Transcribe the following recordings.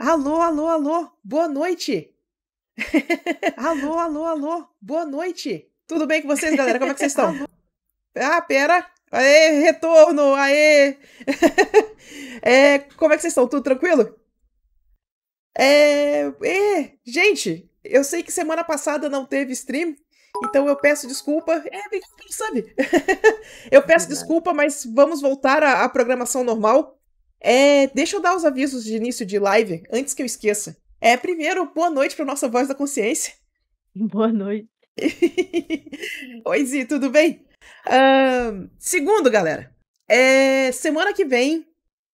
Alô, alô, alô, boa noite! alô, alô, alô, boa noite! Tudo bem com vocês, galera? Como é que vocês estão? ah, pera! Aê, retorno! Aê! é, como é que vocês estão? Tudo tranquilo? É, é, gente, eu sei que semana passada não teve stream, então eu peço desculpa. É, obrigado, sabe? eu peço desculpa, mas vamos voltar à, à programação normal. É, deixa eu dar os avisos de início de live, antes que eu esqueça. É, primeiro, boa noite para nossa voz da consciência. Boa noite. Oi, Zi, tudo bem? Uh, segundo, galera, é, semana que vem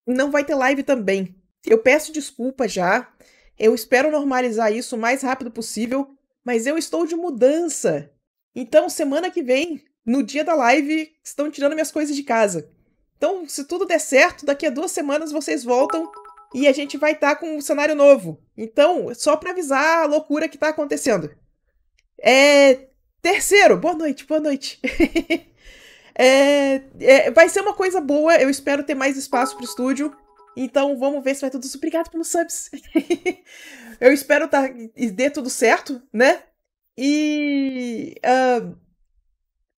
não vai ter live também. Eu peço desculpa já. Eu espero normalizar isso o mais rápido possível, mas eu estou de mudança. Então, semana que vem, no dia da live, estão tirando minhas coisas de casa. Então, se tudo der certo, daqui a duas semanas vocês voltam e a gente vai estar tá com um cenário novo. Então, só para avisar a loucura que está acontecendo. É... Terceiro, boa noite, boa noite. é... É... Vai ser uma coisa boa, eu espero ter mais espaço pro estúdio. Então, vamos ver se vai tudo isso. Obrigado pelos subs. eu espero tá... dê tudo certo, né? E. Uh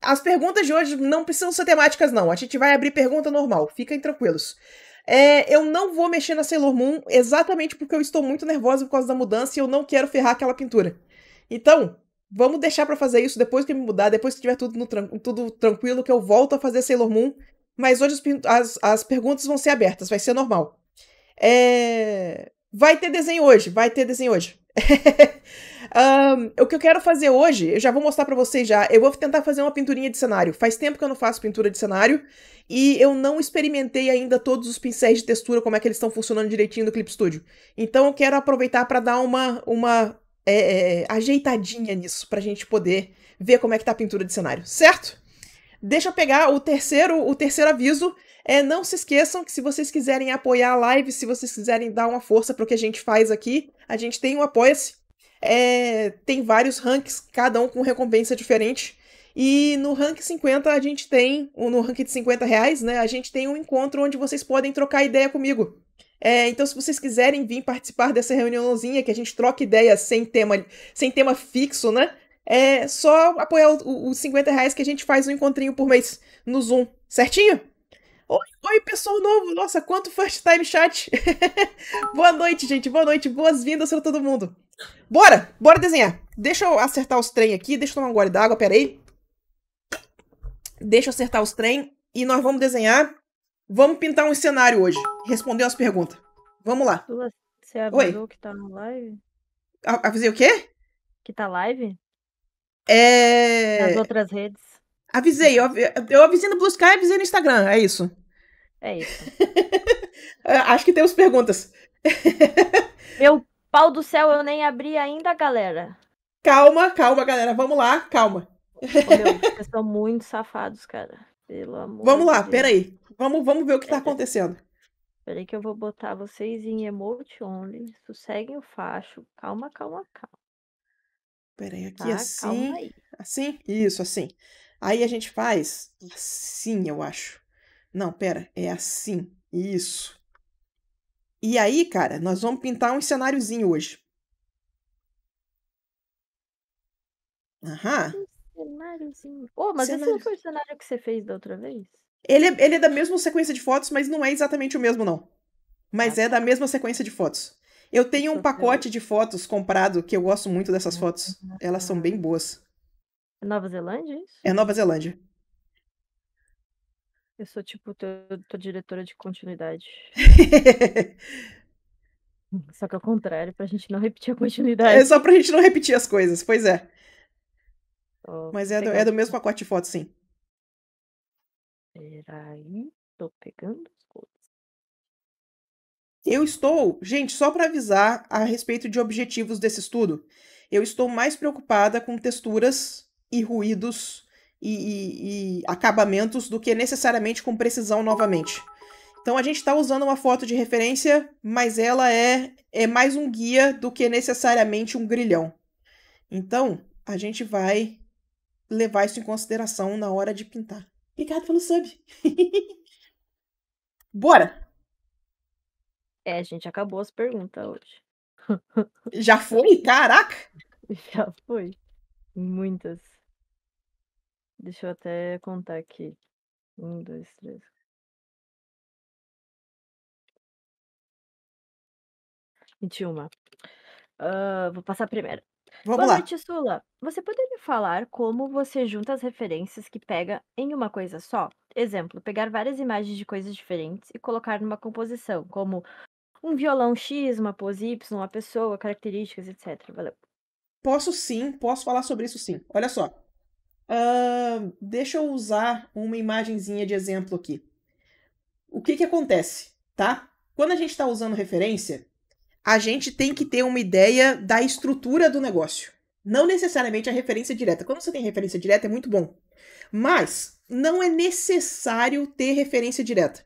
as perguntas de hoje não precisam ser temáticas, não. A gente vai abrir pergunta normal, fiquem tranquilos. É, eu não vou mexer na Sailor Moon exatamente porque eu estou muito nervosa por causa da mudança e eu não quero ferrar aquela pintura. Então, vamos deixar para fazer isso depois que eu me mudar, depois que tiver tudo, tran tudo tranquilo, que eu volto a fazer Sailor Moon. Mas hoje as, as perguntas vão ser abertas, vai ser normal. É... Vai ter desenho hoje, vai ter desenho hoje. o que eu quero fazer hoje, eu já vou mostrar para vocês já. Eu vou tentar fazer uma pinturinha de cenário. Faz tempo que eu não faço pintura de cenário e eu não experimentei ainda todos os pincéis de textura, como é que eles estão funcionando direitinho no Clip Studio. Então eu quero aproveitar para dar uma, uma é, é, é, ajeitadinha nisso, pra gente poder ver como é que tá a pintura de cenário, certo? Deixa eu pegar o terceiro, o terceiro aviso. É, não se esqueçam que se vocês quiserem apoiar a live, se vocês quiserem dar uma força para o que a gente faz aqui, a gente tem um Apoia-se é, tem vários ranks, cada um com recompensa diferente. E no rank 50 a gente tem, no rank de 50 reais, né, a gente tem um encontro onde vocês podem trocar ideia comigo. É, então, se vocês quiserem vir participar dessa reuniãozinha, que a gente troca ideia sem tema, sem tema fixo, né? É só apoiar os 50 reais que a gente faz um encontrinho por mês no Zoom, certinho? Oi, oi, pessoal novo! Nossa, quanto first time chat! Boa noite, gente! Boa noite! Boas-vindas para todo mundo! Bora! Bora desenhar. Deixa eu acertar os trem aqui. Deixa eu tomar um gole d'água, peraí. Deixa eu acertar os trem. E nós vamos desenhar. Vamos pintar um cenário hoje. Responder as perguntas. Vamos lá. Você avisou Oi. que tá no live? avisei o quê? Que tá live? É... Nas outras redes. Avisei. Eu, avisei no Blue Sky, avisei no Instagram. É isso. É isso. É, acho que temos perguntas. Eu Pau do céu, eu nem abri ainda, galera. Calma, calma, galera. Vamos lá, calma. Meu, vocês são muito safados, cara. Pelo amor Vamos lá, de peraí. Vamos, vamos ver o que tá pera. tá acontecendo. Peraí que eu vou botar vocês em emote only. Sosseguem o facho. Calma, calma, calma. Peraí, aqui tá, assim. Assim? Isso, assim. Aí a gente faz assim, eu acho. Não, pera, é assim. Isso. E aí, cara, nós vamos pintar um cenáriozinho hoje. Aham. Um cenáriozinho. Oh, mas cenário... esse não foi o cenário que você fez da outra vez? Ele é, ele é da mesma sequência de fotos, mas não é exatamente o mesmo, não. Mas ah, é da tá. mesma sequência de fotos. Eu tenho um pacote de fotos comprado que eu gosto muito dessas fotos. Elas são bem boas. É Nova Zelândia, é isso? É Nova Zelândia. Eu sou tipo teu, tua diretora de continuidade. Só que ao contrário, pra gente não repetir a hum. continuidade. É só pra gente não repetir as coisas, pois é. Tô Mas é do, é do mesmo pacote de foto, sim. Peraí, tô pegando as coisas. Eu estou, gente, só para avisar a respeito de objetivos desse estudo, eu estou mais preocupada com texturas e ruídos e, e, e acabamentos do que necessariamente com precisão novamente. Então a gente está usando uma foto de referência, mas ela é, é mais um guia do que necessariamente um grilhão. Então a gente vai levar isso em consideração na hora de pintar. Obrigado pelo sub. Bora! É, a gente acabou as perguntas hoje. Já foi? Caraca! Já foi. Muitas. Deixa eu até contar aqui. Um, dois, três. Vinte e uma. vou passar a primeira. Vamos Boa lá. noite, Sula. Você poderia falar como você junta as referências que pega em uma coisa só? Exemplo, pegar várias imagens de coisas diferentes e colocar numa composição, como um violão X, uma pose Y, uma pessoa, características, etc. Valeu. Posso sim, posso falar sobre isso sim. Olha só. Uh, deixa eu usar uma imagenzinha de exemplo aqui. O que, que acontece, tá? Quando a gente está usando referência, a gente tem que ter uma ideia da estrutura do negócio. Não necessariamente a referência direta. Quando você tem referência direta, é muito bom. Mas não é necessário ter referência direta.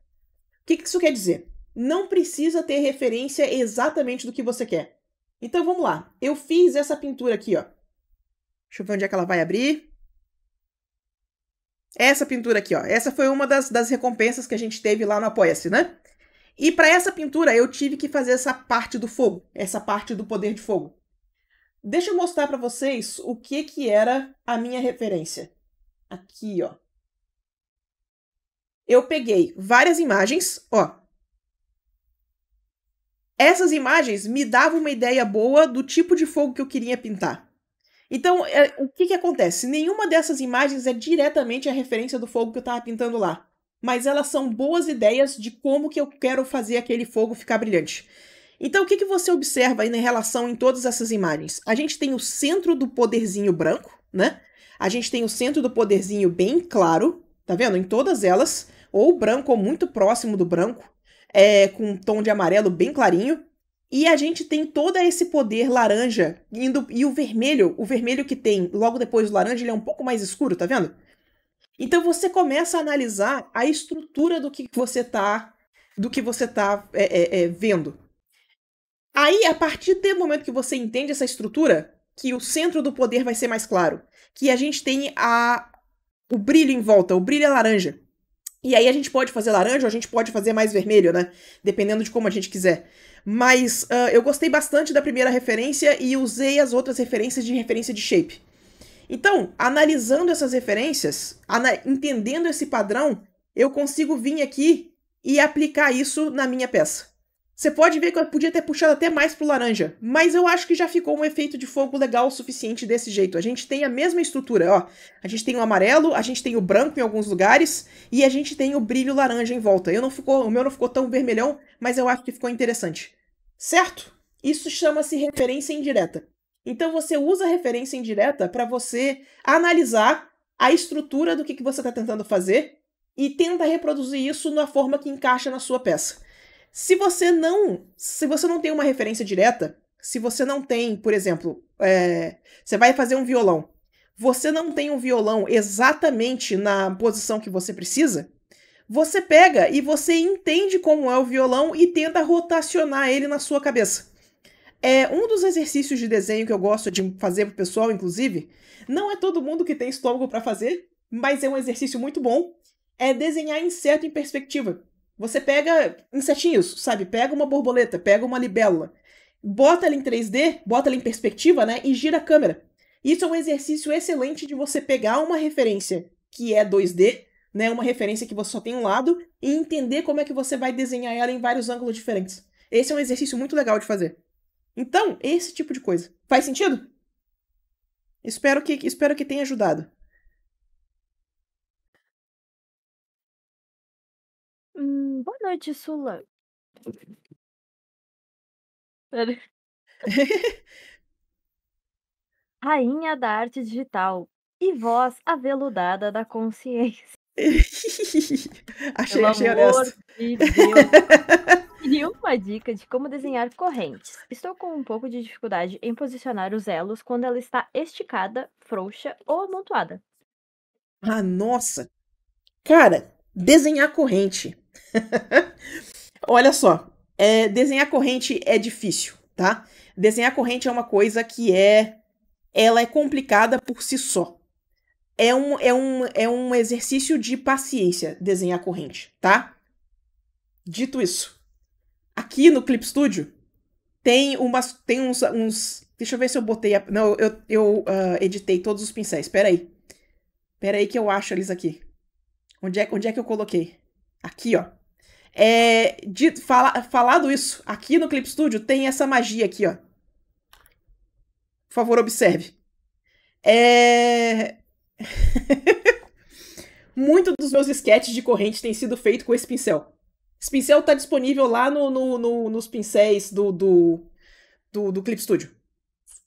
O que, que isso quer dizer? Não precisa ter referência exatamente do que você quer. Então vamos lá. Eu fiz essa pintura aqui, ó. Deixa eu ver onde é que ela vai abrir. Essa pintura aqui, ó. Essa foi uma das, das recompensas que a gente teve lá no Apoia-se, né? E para essa pintura eu tive que fazer essa parte do fogo, essa parte do poder de fogo. Deixa eu mostrar para vocês o que que era a minha referência. Aqui, ó. Eu peguei várias imagens, ó. Essas imagens me davam uma ideia boa do tipo de fogo que eu queria pintar. Então, é, o que, que acontece? Nenhuma dessas imagens é diretamente a referência do fogo que eu estava pintando lá. Mas elas são boas ideias de como que eu quero fazer aquele fogo ficar brilhante. Então, o que, que você observa aí na relação em todas essas imagens? A gente tem o centro do poderzinho branco, né? A gente tem o centro do poderzinho bem claro, tá vendo? Em todas elas, ou branco ou muito próximo do branco, é, com um tom de amarelo bem clarinho. E a gente tem todo esse poder laranja indo e o vermelho, o vermelho que tem logo depois do laranja, ele é um pouco mais escuro, tá vendo? Então você começa a analisar a estrutura do que você tá, do que você tá é, é, é, vendo. Aí, a partir do momento que você entende essa estrutura, que o centro do poder vai ser mais claro, que a gente tem a o brilho em volta, o brilho é laranja. E aí a gente pode fazer laranja ou a gente pode fazer mais vermelho, né? Dependendo de como a gente quiser. Mas uh, eu gostei bastante da primeira referência e usei as outras referências de referência de shape. Então, analisando essas referências, ana entendendo esse padrão, eu consigo vir aqui e aplicar isso na minha peça. Você pode ver que eu podia ter puxado até mais pro laranja, mas eu acho que já ficou um efeito de fogo legal o suficiente desse jeito. A gente tem a mesma estrutura, ó. A gente tem o amarelo, a gente tem o branco em alguns lugares e a gente tem o brilho laranja em volta. Eu não ficou, o meu não ficou tão vermelhão, mas eu acho que ficou interessante. Certo? Isso chama-se referência indireta. Então você usa a referência indireta para você analisar a estrutura do que, que você está tentando fazer e tenta reproduzir isso na forma que encaixa na sua peça. Se você não, se você não tem uma referência direta, se você não tem, por exemplo, é, você vai fazer um violão, você não tem um violão exatamente na posição que você precisa, você pega e você entende como é o violão e tenta rotacionar ele na sua cabeça. É um dos exercícios de desenho que eu gosto de fazer pro pessoal, inclusive. Não é todo mundo que tem estômago para fazer, mas é um exercício muito bom. É desenhar inseto em perspectiva. Você pega insetinhos, sabe? Pega uma borboleta, pega uma libélula, bota ela em 3D, bota ela em perspectiva, né? E gira a câmera. Isso é um exercício excelente de você pegar uma referência que é 2D, né? Uma referência que você só tem um lado, e entender como é que você vai desenhar ela em vários ângulos diferentes. Esse é um exercício muito legal de fazer. Então, esse tipo de coisa. Faz sentido? Espero que, espero que tenha ajudado. Boa noite, Sula. Rainha da arte digital e voz aveludada da consciência. achei, Pelo achei honesto. De Queria uma dica de como desenhar correntes. Estou com um pouco de dificuldade em posicionar os elos quando ela está esticada, frouxa ou amontoada. Ah, nossa! Cara, desenhar corrente. Olha só, é, desenhar corrente é difícil, tá? Desenhar corrente é uma coisa que é. Ela é complicada por si só. É um, é um, é um exercício de paciência desenhar corrente, tá? Dito isso, aqui no Clip Studio tem umas. Tem uns. uns deixa eu ver se eu botei. A, não, eu, eu uh, editei todos os pincéis. Pera aí. Pera aí que eu acho eles aqui. Onde é, onde é que eu coloquei? Aqui, ó. É, de, fala, falado isso, aqui no Clip Studio tem essa magia aqui, ó. Por favor, observe. É... Muito dos meus sketches de corrente tem sido feito com esse pincel. Esse pincel tá disponível lá no, no, no nos pincéis do, do, do, do Clip Studio.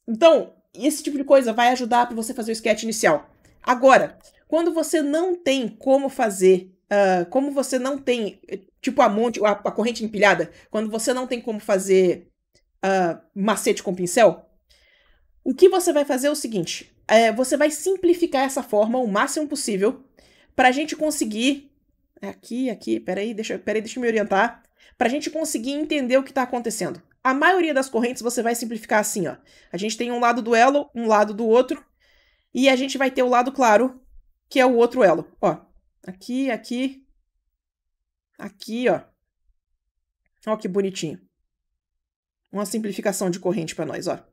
Então, esse tipo de coisa vai ajudar para você fazer o sketch inicial. Agora, quando você não tem como fazer uh, como você não tem, eh, tipo a monte, a, a, corrente empilhada, quando você não tem como fazer uh, macete com pincel, o que você vai fazer é o seguinte: é, você vai simplificar essa forma o máximo possível para a gente conseguir. Aqui, aqui, peraí, deixa, peraí, deixa eu me orientar. Para a gente conseguir entender o que está acontecendo. A maioria das correntes você vai simplificar assim, ó. A gente tem um lado do elo, um lado do outro, e a gente vai ter o lado claro, que é o outro elo, ó. Aqui, aqui. Aqui, ó. Ó que bonitinho. Uma simplificação de corrente para nós, ó.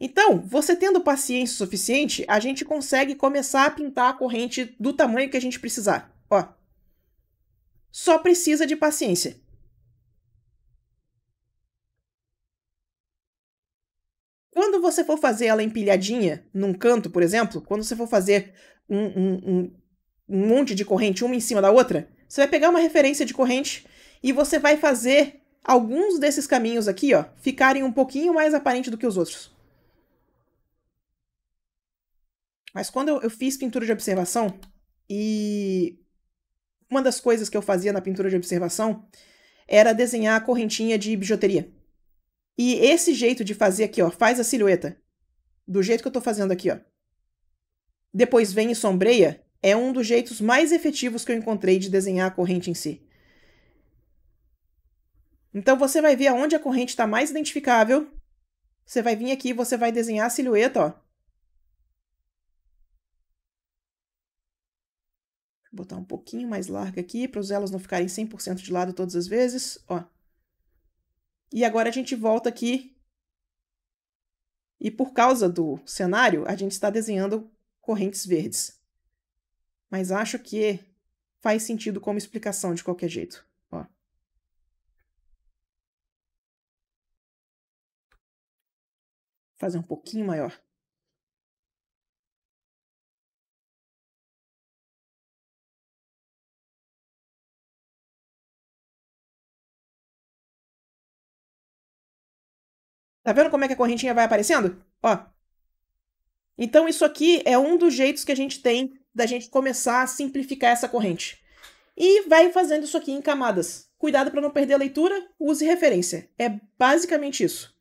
Então, você tendo paciência suficiente, a gente consegue começar a pintar a corrente do tamanho que a gente precisar, ó. Só precisa de paciência. quando você for fazer ela empilhadinha num canto, por exemplo, quando você for fazer um, um, um, um monte de corrente uma em cima da outra, você vai pegar uma referência de corrente e você vai fazer alguns desses caminhos aqui, ó, ficarem um pouquinho mais aparentes do que os outros. Mas quando eu, eu fiz pintura de observação, e uma das coisas que eu fazia na pintura de observação era desenhar a correntinha de bijuteria. E esse jeito de fazer aqui, ó, faz a silhueta. Do jeito que eu tô fazendo aqui, ó. Depois vem e sombreia, é um dos jeitos mais efetivos que eu encontrei de desenhar a corrente em si. Então você vai ver aonde a corrente está mais identificável. Você vai vir aqui e você vai desenhar a silhueta, ó. Vou botar um pouquinho mais larga aqui para os elas não ficarem 100% de lado todas as vezes, ó. E agora a gente volta aqui. E por causa do cenário, a gente está desenhando correntes verdes. Mas acho que faz sentido como explicação de qualquer jeito. Ó. Fazer um pouquinho maior. Tá vendo como é que a correntinha vai aparecendo? Ó. Então, isso aqui é um dos jeitos que a gente tem da gente começar a simplificar essa corrente. E vai fazendo isso aqui em camadas. Cuidado para não perder a leitura, use referência. É basicamente isso.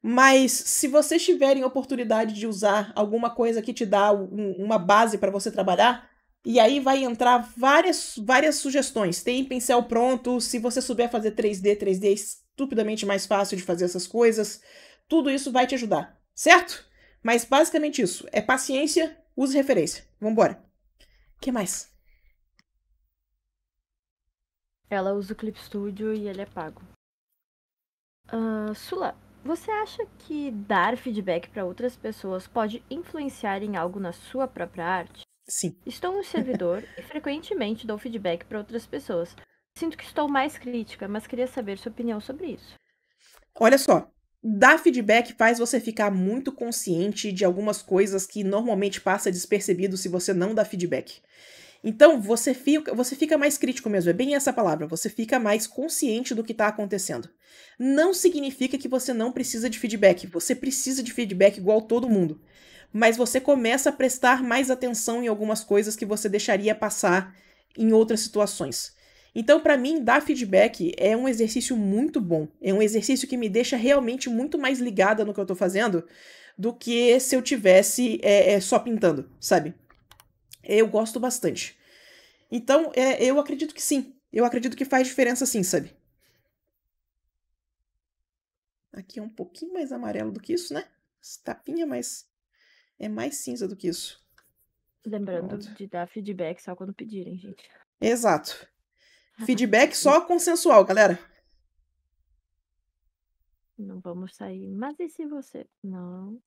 Mas se vocês tiverem oportunidade de usar alguma coisa que te dá um, uma base para você trabalhar, e aí vai entrar várias, várias sugestões. Tem pincel pronto, se você souber fazer 3D, 3D estupidamente mais fácil de fazer essas coisas. Tudo isso vai te ajudar, certo? Mas basicamente isso. É paciência, use referência. Vambora. O que mais? Ela usa o Clip Studio e ele é pago. Uh, Sula, você acha que dar feedback para outras pessoas pode influenciar em algo na sua própria arte? Sim. Estou no servidor e frequentemente dou feedback para outras pessoas, Sinto que estou mais crítica, mas queria saber sua opinião sobre isso. Olha só, dar feedback faz você ficar muito consciente de algumas coisas que normalmente passa despercebido se você não dá feedback. Então, você fica, você fica mais crítico mesmo, é bem essa palavra, você fica mais consciente do que está acontecendo. Não significa que você não precisa de feedback, você precisa de feedback igual todo mundo. Mas você começa a prestar mais atenção em algumas coisas que você deixaria passar em outras situações. Então, para mim, dar feedback é um exercício muito bom. É um exercício que me deixa realmente muito mais ligada no que eu tô fazendo do que se eu tivesse é, é, só pintando, sabe? Eu gosto bastante. Então, é, eu acredito que sim. Eu acredito que faz diferença sim, sabe? Aqui é um pouquinho mais amarelo do que isso, né? tapinha, é mas é mais cinza do que isso. Lembrando Pronto. de dar feedback só quando pedirem, gente. Exato. Feedback só consensual, galera. Não vamos sair. Mas e se você. Não.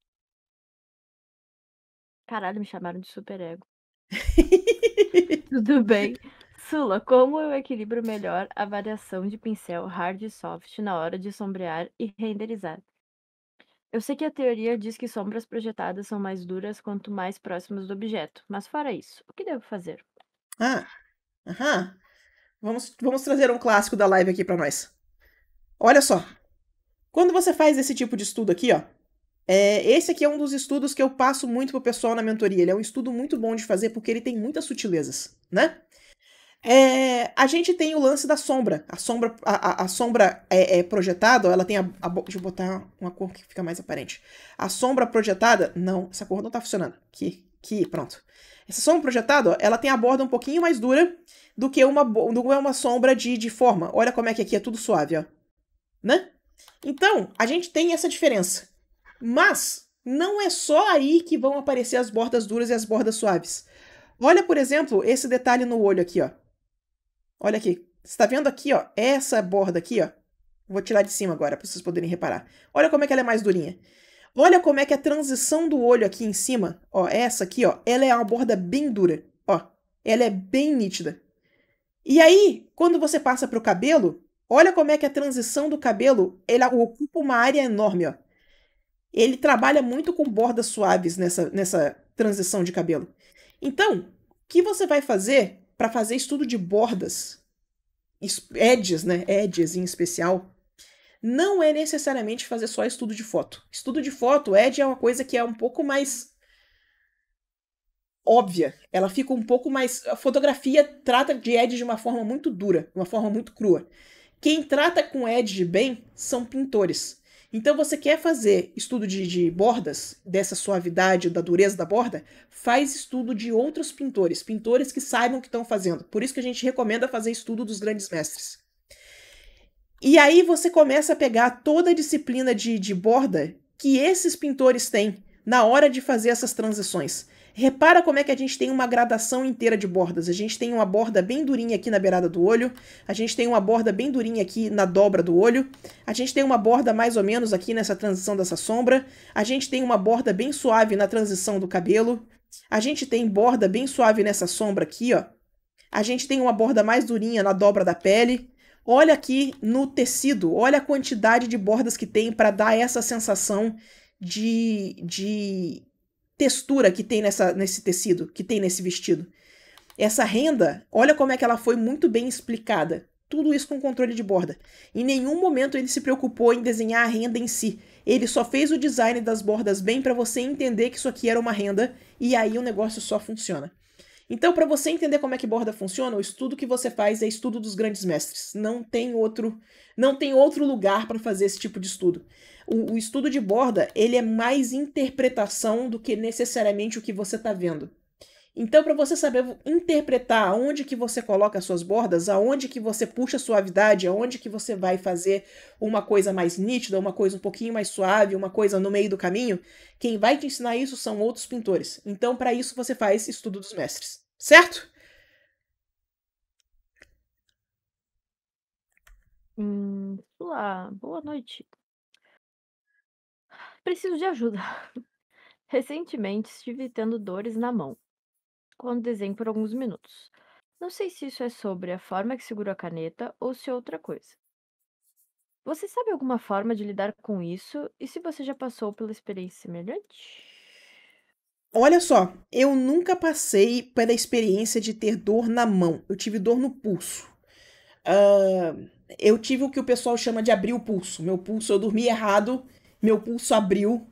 Caralho, me chamaram de superego. Tudo bem. Sula, como eu equilibro melhor a variação de pincel hard e soft na hora de sombrear e renderizar? Eu sei que a teoria diz que sombras projetadas são mais duras quanto mais próximas do objeto, mas fora isso, o que devo fazer? Ah, aham. Vamos, vamos trazer um clássico da live aqui para nós. Olha só. Quando você faz esse tipo de estudo aqui, ó, é, esse aqui é um dos estudos que eu passo muito pro pessoal na mentoria. Ele é um estudo muito bom de fazer porque ele tem muitas sutilezas, né? É, a gente tem o lance da sombra. A sombra, a, a, a sombra é, é, projetada, ela tem a, a, Deixa eu botar uma cor que fica mais aparente. A sombra projetada. Não, essa cor não tá funcionando. que que pronto. Essa sombra projetada, ó, ela tem a borda um pouquinho mais dura do que uma, do que uma sombra de, de forma. Olha como é que aqui é tudo suave, ó. Né? Então, a gente tem essa diferença. Mas não é só aí que vão aparecer as bordas duras e as bordas suaves. Olha, por exemplo, esse detalhe no olho aqui, ó. Olha aqui. Você está vendo aqui, ó, essa borda aqui, ó? Vou tirar de cima agora para vocês poderem reparar. Olha como é que ela é mais durinha. Olha como é que a transição do olho aqui em cima, ó, essa aqui, ó, ela é uma borda bem dura, ó. Ela é bem nítida. E aí, quando você passa para o cabelo, olha como é que a transição do cabelo, ela ocupa uma área enorme, ó. Ele trabalha muito com bordas suaves nessa, nessa transição de cabelo. Então, o que você vai fazer para fazer estudo de bordas, edges, né? Edges em especial, não é necessariamente fazer só estudo de foto. Estudo de foto, Ed, é uma coisa que é um pouco mais óbvia. Ela fica um pouco mais. A fotografia trata de Ed de uma forma muito dura, uma forma muito crua. Quem trata com Ed bem são pintores. Então, você quer fazer estudo de, de, bordas, dessa suavidade, da dureza da borda? Faz estudo de outros pintores, pintores que saibam o que estão fazendo. Por isso que a gente recomenda fazer estudo dos grandes mestres. E aí você começa a pegar toda a disciplina de, de borda que esses pintores têm na hora de fazer essas transições. Repara como é que a gente tem uma gradação inteira de bordas. A gente tem uma borda bem durinha aqui na beirada do olho, a gente tem uma borda bem durinha aqui na dobra do olho, a gente tem uma borda mais ou menos aqui nessa transição dessa sombra, a gente tem uma borda bem suave na transição do cabelo, a gente tem borda bem suave nessa sombra aqui, ó. A gente tem uma borda mais durinha na dobra da pele, Olha aqui no tecido, olha a quantidade de bordas que tem para dar essa sensação de, de textura que tem nessa, nesse tecido, que tem nesse vestido. Essa renda, olha como é que ela foi muito bem explicada. Tudo isso com controle de borda. Em nenhum momento ele se preocupou em desenhar a renda em si. Ele só fez o design das bordas bem para você entender que isso aqui era uma renda e aí o negócio só funciona. Então, para você entender como é que borda funciona, o estudo que você faz é estudo dos grandes mestres. Não tem outro, não tem outro lugar para fazer esse tipo de estudo. O, o, estudo de borda ele é mais interpretação do que necessariamente o que você está vendo. Então, para você saber interpretar aonde que você coloca as suas bordas, aonde que você puxa a suavidade, aonde que você vai fazer uma coisa mais nítida, uma coisa um pouquinho mais suave, uma coisa no meio do caminho, quem vai te ensinar isso são outros pintores. Então, para isso você faz estudo dos mestres, certo? Hum, olá, boa noite. Preciso de ajuda. Recentemente estive tendo dores na mão quando desenho por alguns minutos. Não sei se isso é sobre a forma que seguro a caneta ou se é outra coisa. Você sabe alguma forma de lidar com isso e se você já passou pela experiência semelhante? Olha só, eu nunca passei pela experiência de ter dor na mão. Eu tive dor no pulso. Uh, eu tive o que o pessoal chama de abrir o pulso. Meu pulso, eu dormi errado, meu pulso abriu.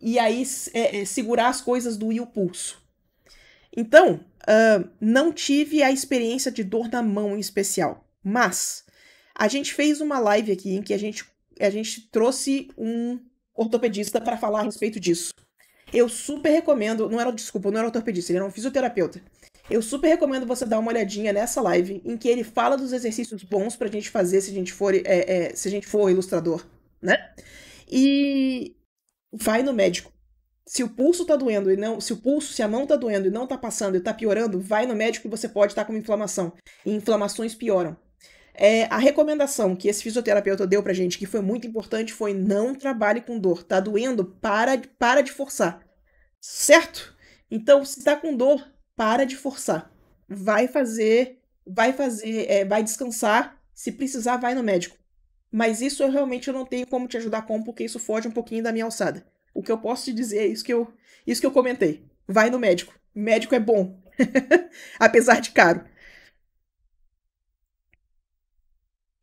E aí, é, é, segurar as coisas doía o pulso. Então, uh, não tive a experiência de dor na mão em especial, mas a gente fez uma live aqui em que a gente, a gente trouxe um ortopedista para falar a respeito disso. Eu super recomendo, não era, desculpa, não era ortopedista, ele era um fisioterapeuta. Eu super recomendo você dar uma olhadinha nessa live em que ele fala dos exercícios bons pra gente fazer se a gente for, é, é, se a gente for ilustrador, né? E vai no médico. Se o pulso tá doendo e não. Se o pulso, se a mão tá doendo e não tá passando e tá piorando, vai no médico e você pode estar tá com inflamação. E inflamações pioram. É, a recomendação que esse fisioterapeuta deu pra gente, que foi muito importante, foi não trabalhe com dor. Tá doendo? Para, para de forçar. Certo? Então, se tá com dor, para de forçar. Vai fazer, vai fazer, é, vai descansar. Se precisar, vai no médico. Mas isso eu realmente não tenho como te ajudar com, porque isso foge um pouquinho da minha alçada. O que eu posso te dizer é isso que eu, isso que eu comentei. Vai no médico. Médico é bom, apesar de caro.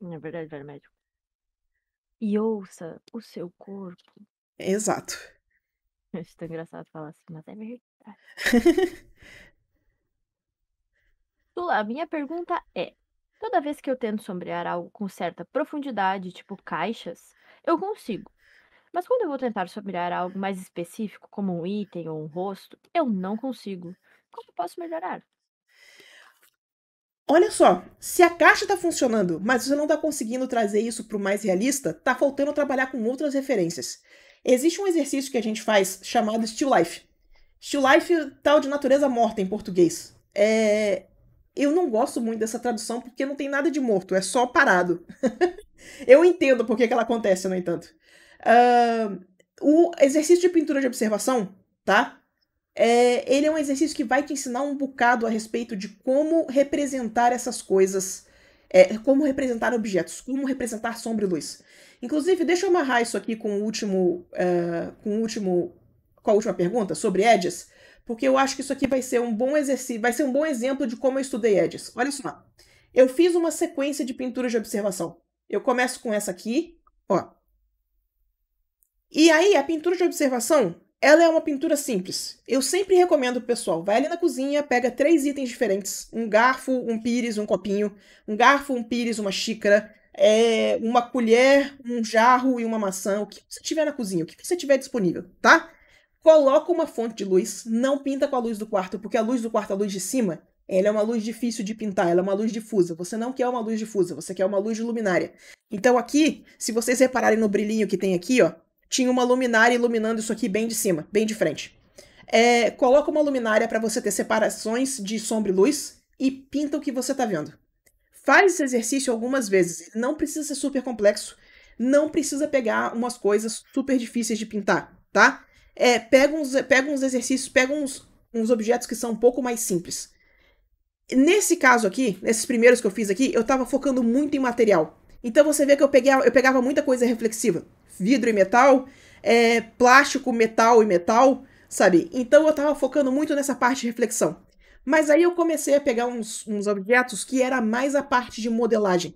Na é verdade, vai no médico. E ouça o seu corpo. Exato. Acho tão engraçado falar assim, mas é verdade. Tula, a minha pergunta é: toda vez que eu tento sombrear algo com certa profundidade, tipo caixas, eu consigo. Mas quando eu vou tentar familiarizar algo mais específico, como um item ou um rosto, eu não consigo. Como eu posso melhorar? Olha só, se a caixa está funcionando, mas você não está conseguindo trazer isso para o mais realista, está faltando trabalhar com outras referências. Existe um exercício que a gente faz chamado Still Life. Still Life, tal de natureza morta em português. É... Eu não gosto muito dessa tradução porque não tem nada de morto, é só parado. eu entendo por que, que ela acontece, no entanto. Uh, o exercício de pintura de observação, tá? É, ele é um exercício que vai te ensinar um bocado a respeito de como representar essas coisas, é, como representar objetos, como representar sombra e luz. Inclusive, deixa eu amarrar isso aqui com o último, uh, com o último, com a última pergunta sobre edges, porque eu acho que isso aqui vai ser um bom exercício, vai ser um bom exemplo de como eu estudei edges. Olha só, eu fiz uma sequência de pinturas de observação. Eu começo com essa aqui, ó. E aí, a pintura de observação, ela é uma pintura simples. Eu sempre recomendo pro pessoal, vai ali na cozinha, pega três itens diferentes, um garfo, um pires, um copinho, um garfo, um pires, uma xícara, é, uma colher, um jarro e uma maçã, o que você tiver na cozinha, o que você tiver disponível, tá? Coloca uma fonte de luz, não pinta com a luz do quarto, porque a luz do quarto, a luz de cima, ela é uma luz difícil de pintar, ela é uma luz difusa. Você não quer uma luz difusa, você quer uma luz de luminária. Então aqui, se vocês repararem no brilhinho que tem aqui, ó, tinha uma luminária iluminando isso aqui bem de cima, bem de frente. É, coloca uma luminária para você ter separações de sombra e luz e pinta o que você está vendo. Faz esse exercício algumas vezes. Não precisa ser super complexo. Não precisa pegar umas coisas super difíceis de pintar, tá? É, pega, uns, pega uns exercícios, pega uns, uns objetos que são um pouco mais simples. Nesse caso aqui, nesses primeiros que eu fiz aqui, eu estava focando muito em material. Então você vê que eu, peguei, eu pegava muita coisa reflexiva vidro e metal, é, plástico, metal e metal, sabe? Então eu tava focando muito nessa parte de reflexão. Mas aí eu comecei a pegar uns, uns objetos que era mais a parte de modelagem.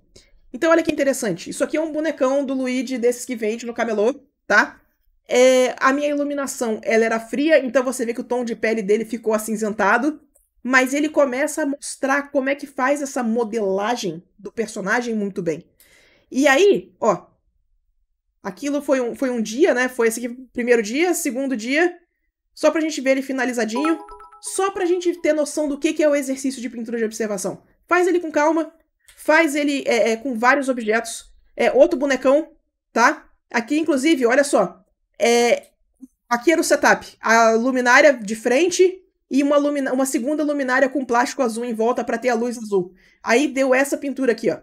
Então olha que interessante. Isso aqui é um bonecão do Luigi, desses que vende no camelô, tá? É, a minha iluminação, ela era fria, então você vê que o tom de pele dele ficou acinzentado. Mas ele começa a mostrar como é que faz essa modelagem do personagem muito bem. E aí, ó, Aquilo foi um, foi um dia, né? Foi esse aqui, primeiro dia, segundo dia. Só pra gente ver ele finalizadinho. Só pra gente ter noção do que, que é o exercício de pintura de observação. Faz ele com calma. Faz ele é, é, com vários objetos. É outro bonecão, tá? Aqui, inclusive, olha só. É, aqui era o setup. A luminária de frente e uma, uma segunda luminária com plástico azul em volta para ter a luz azul. Aí deu essa pintura aqui, ó.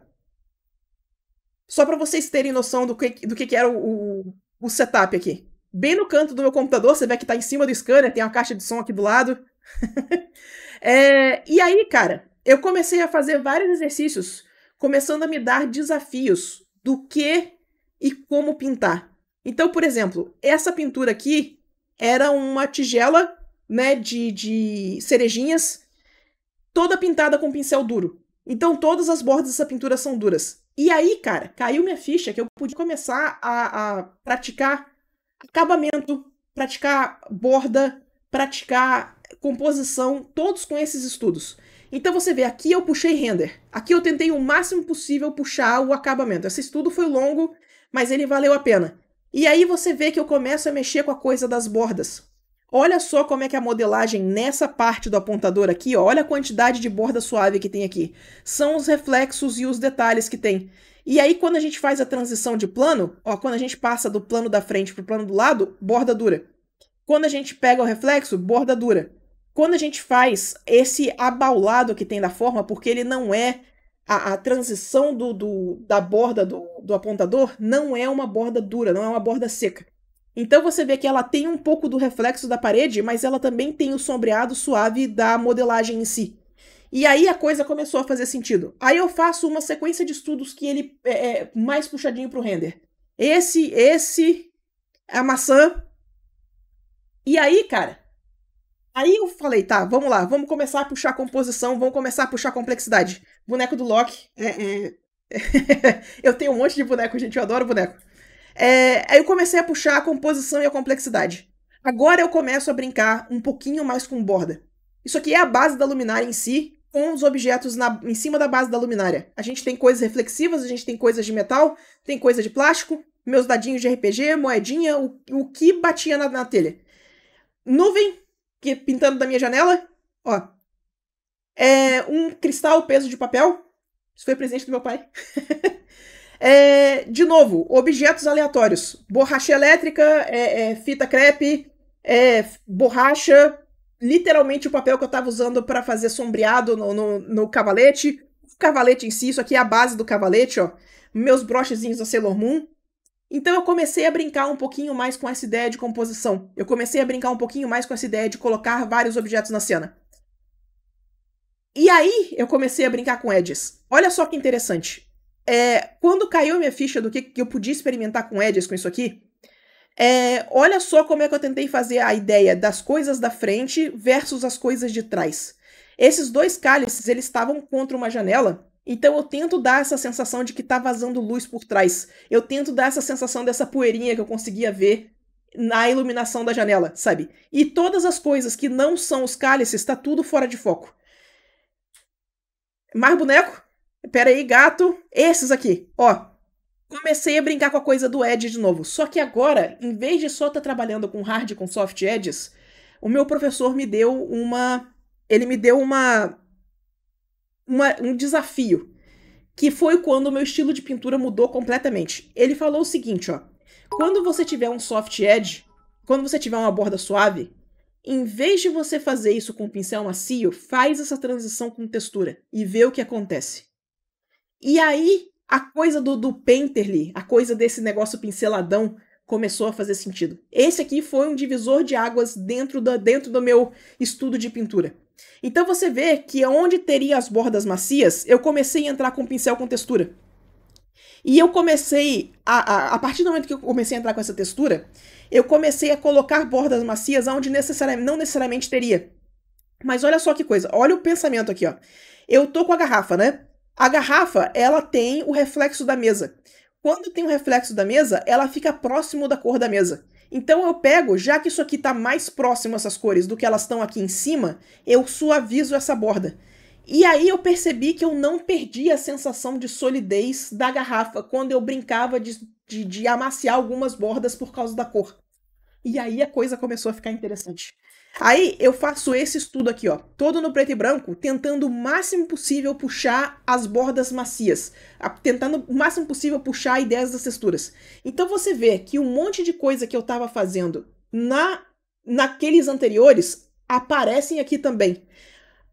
Só para vocês terem noção do que, do que, que era o, o, o, setup aqui. Bem no canto do meu computador, você vê que tá em cima do scanner, tem uma caixa de som aqui do lado. é, e aí, cara, eu comecei a fazer vários exercícios, começando a me dar desafios do que e como pintar. Então, por exemplo, essa pintura aqui era uma tigela né, de, de cerejinhas, toda pintada com pincel duro. Então, todas as bordas dessa pintura são duras. E aí, cara, caiu minha ficha que eu pude começar a, a praticar acabamento, praticar borda, praticar composição, todos com esses estudos. Então você vê, aqui eu puxei render. Aqui eu tentei o máximo possível puxar o acabamento. Esse estudo foi longo, mas ele valeu a pena. E aí você vê que eu começo a mexer com a coisa das bordas. Olha só como é que é a modelagem nessa parte do apontador aqui, ó, olha a quantidade de borda suave que tem aqui. São os reflexos e os detalhes que tem. E aí, quando a gente faz a transição de plano, ó, quando a gente passa do plano da frente para o plano do lado, borda dura. Quando a gente pega o reflexo, borda dura. Quando a gente faz esse abaulado que tem da forma, porque ele não é a, a transição do, do, da borda do, do apontador, não é uma borda dura, não é uma borda seca. Então você vê que ela tem um pouco do reflexo da parede, mas ela também tem o sombreado suave da modelagem em si. E aí a coisa começou a fazer sentido. Aí eu faço uma sequência de estudos que ele é, é mais puxadinho pro render. Esse, esse, a maçã. E aí, cara, aí eu falei, tá, vamos lá, vamos começar a puxar composição, vamos começar a puxar complexidade. Boneco do Loki, é, é... eu tenho um monte de boneco, gente, eu adoro boneco. É, aí eu comecei a puxar a composição e a complexidade. Agora eu começo a brincar um pouquinho mais com borda. Isso aqui é a base da luminária em si, com os objetos na, em cima da base da luminária. A gente tem coisas reflexivas, a gente tem coisas de metal, tem coisa de plástico, meus dadinhos de RPG, moedinha, o, o que batia na, na telha. Nuvem, que pintando da minha janela, ó. É um cristal peso de papel. Isso foi presente do meu pai. É, de novo, objetos aleatórios. Borracha elétrica, é, é, fita crepe, é, borracha, literalmente o papel que eu estava usando para fazer sombreado no, no, no, cavalete. O cavalete em si, isso aqui é a base do cavalete, ó. Meus brochezinhos da Sailor Moon. Então eu comecei a brincar um pouquinho mais com essa ideia de composição. Eu comecei a brincar um pouquinho mais com essa ideia de colocar vários objetos na cena. E aí eu comecei a brincar com edges. Olha só que interessante. É, quando caiu minha ficha do que, que eu podia experimentar com edges com isso aqui, é, olha só como é que eu tentei fazer a ideia das coisas da frente versus as coisas de trás. Esses dois cálices, eles estavam contra uma janela, então eu tento dar essa sensação de que tá vazando luz por trás. Eu tento dar essa sensação dessa poeirinha que eu conseguia ver na iluminação da janela, sabe? E todas as coisas que não são os cálices, tá tudo fora de foco. Mais boneco? Pera aí, gato. Esses aqui, ó. Comecei a brincar com a coisa do Edge de novo. Só que agora, em vez de só estar tá trabalhando com hard e com soft edges, o meu professor me deu uma. Ele me deu uma, uma. um desafio. Que foi quando o meu estilo de pintura mudou completamente. Ele falou o seguinte, ó. Quando você tiver um soft edge, quando você tiver uma borda suave, em vez de você fazer isso com um pincel macio, faz essa transição com textura e vê o que acontece. E aí a coisa do, do Painterly, a coisa desse negócio pinceladão, começou a fazer sentido. Esse aqui foi um divisor de águas dentro, da, dentro do meu estudo de pintura. Então você vê que onde teria as bordas macias, eu comecei a entrar com pincel com textura. E eu comecei, a, a, a, partir do momento que eu comecei a entrar com essa textura, eu comecei a colocar bordas macias onde necessariamente, não necessariamente teria. Mas olha só que coisa, olha o pensamento aqui, ó. Eu tô com a garrafa, né? A garrafa, ela tem o reflexo da mesa. Quando tem o reflexo da mesa, ela fica próximo da cor da mesa. Então eu pego, já que isso aqui está mais próximo essas cores do que elas estão aqui em cima, eu suavizo essa borda. E aí eu percebi que eu não perdi a sensação de solidez da garrafa quando eu brincava de, de, de amaciar algumas bordas por causa da cor. E aí a coisa começou a ficar interessante. Aí eu faço esse estudo aqui, ó, todo no preto e branco, tentando o máximo possível puxar as bordas macias, a, tentando o máximo possível puxar ideias das texturas. Então você vê que um monte de coisa que eu estava fazendo na naqueles anteriores aparecem aqui também.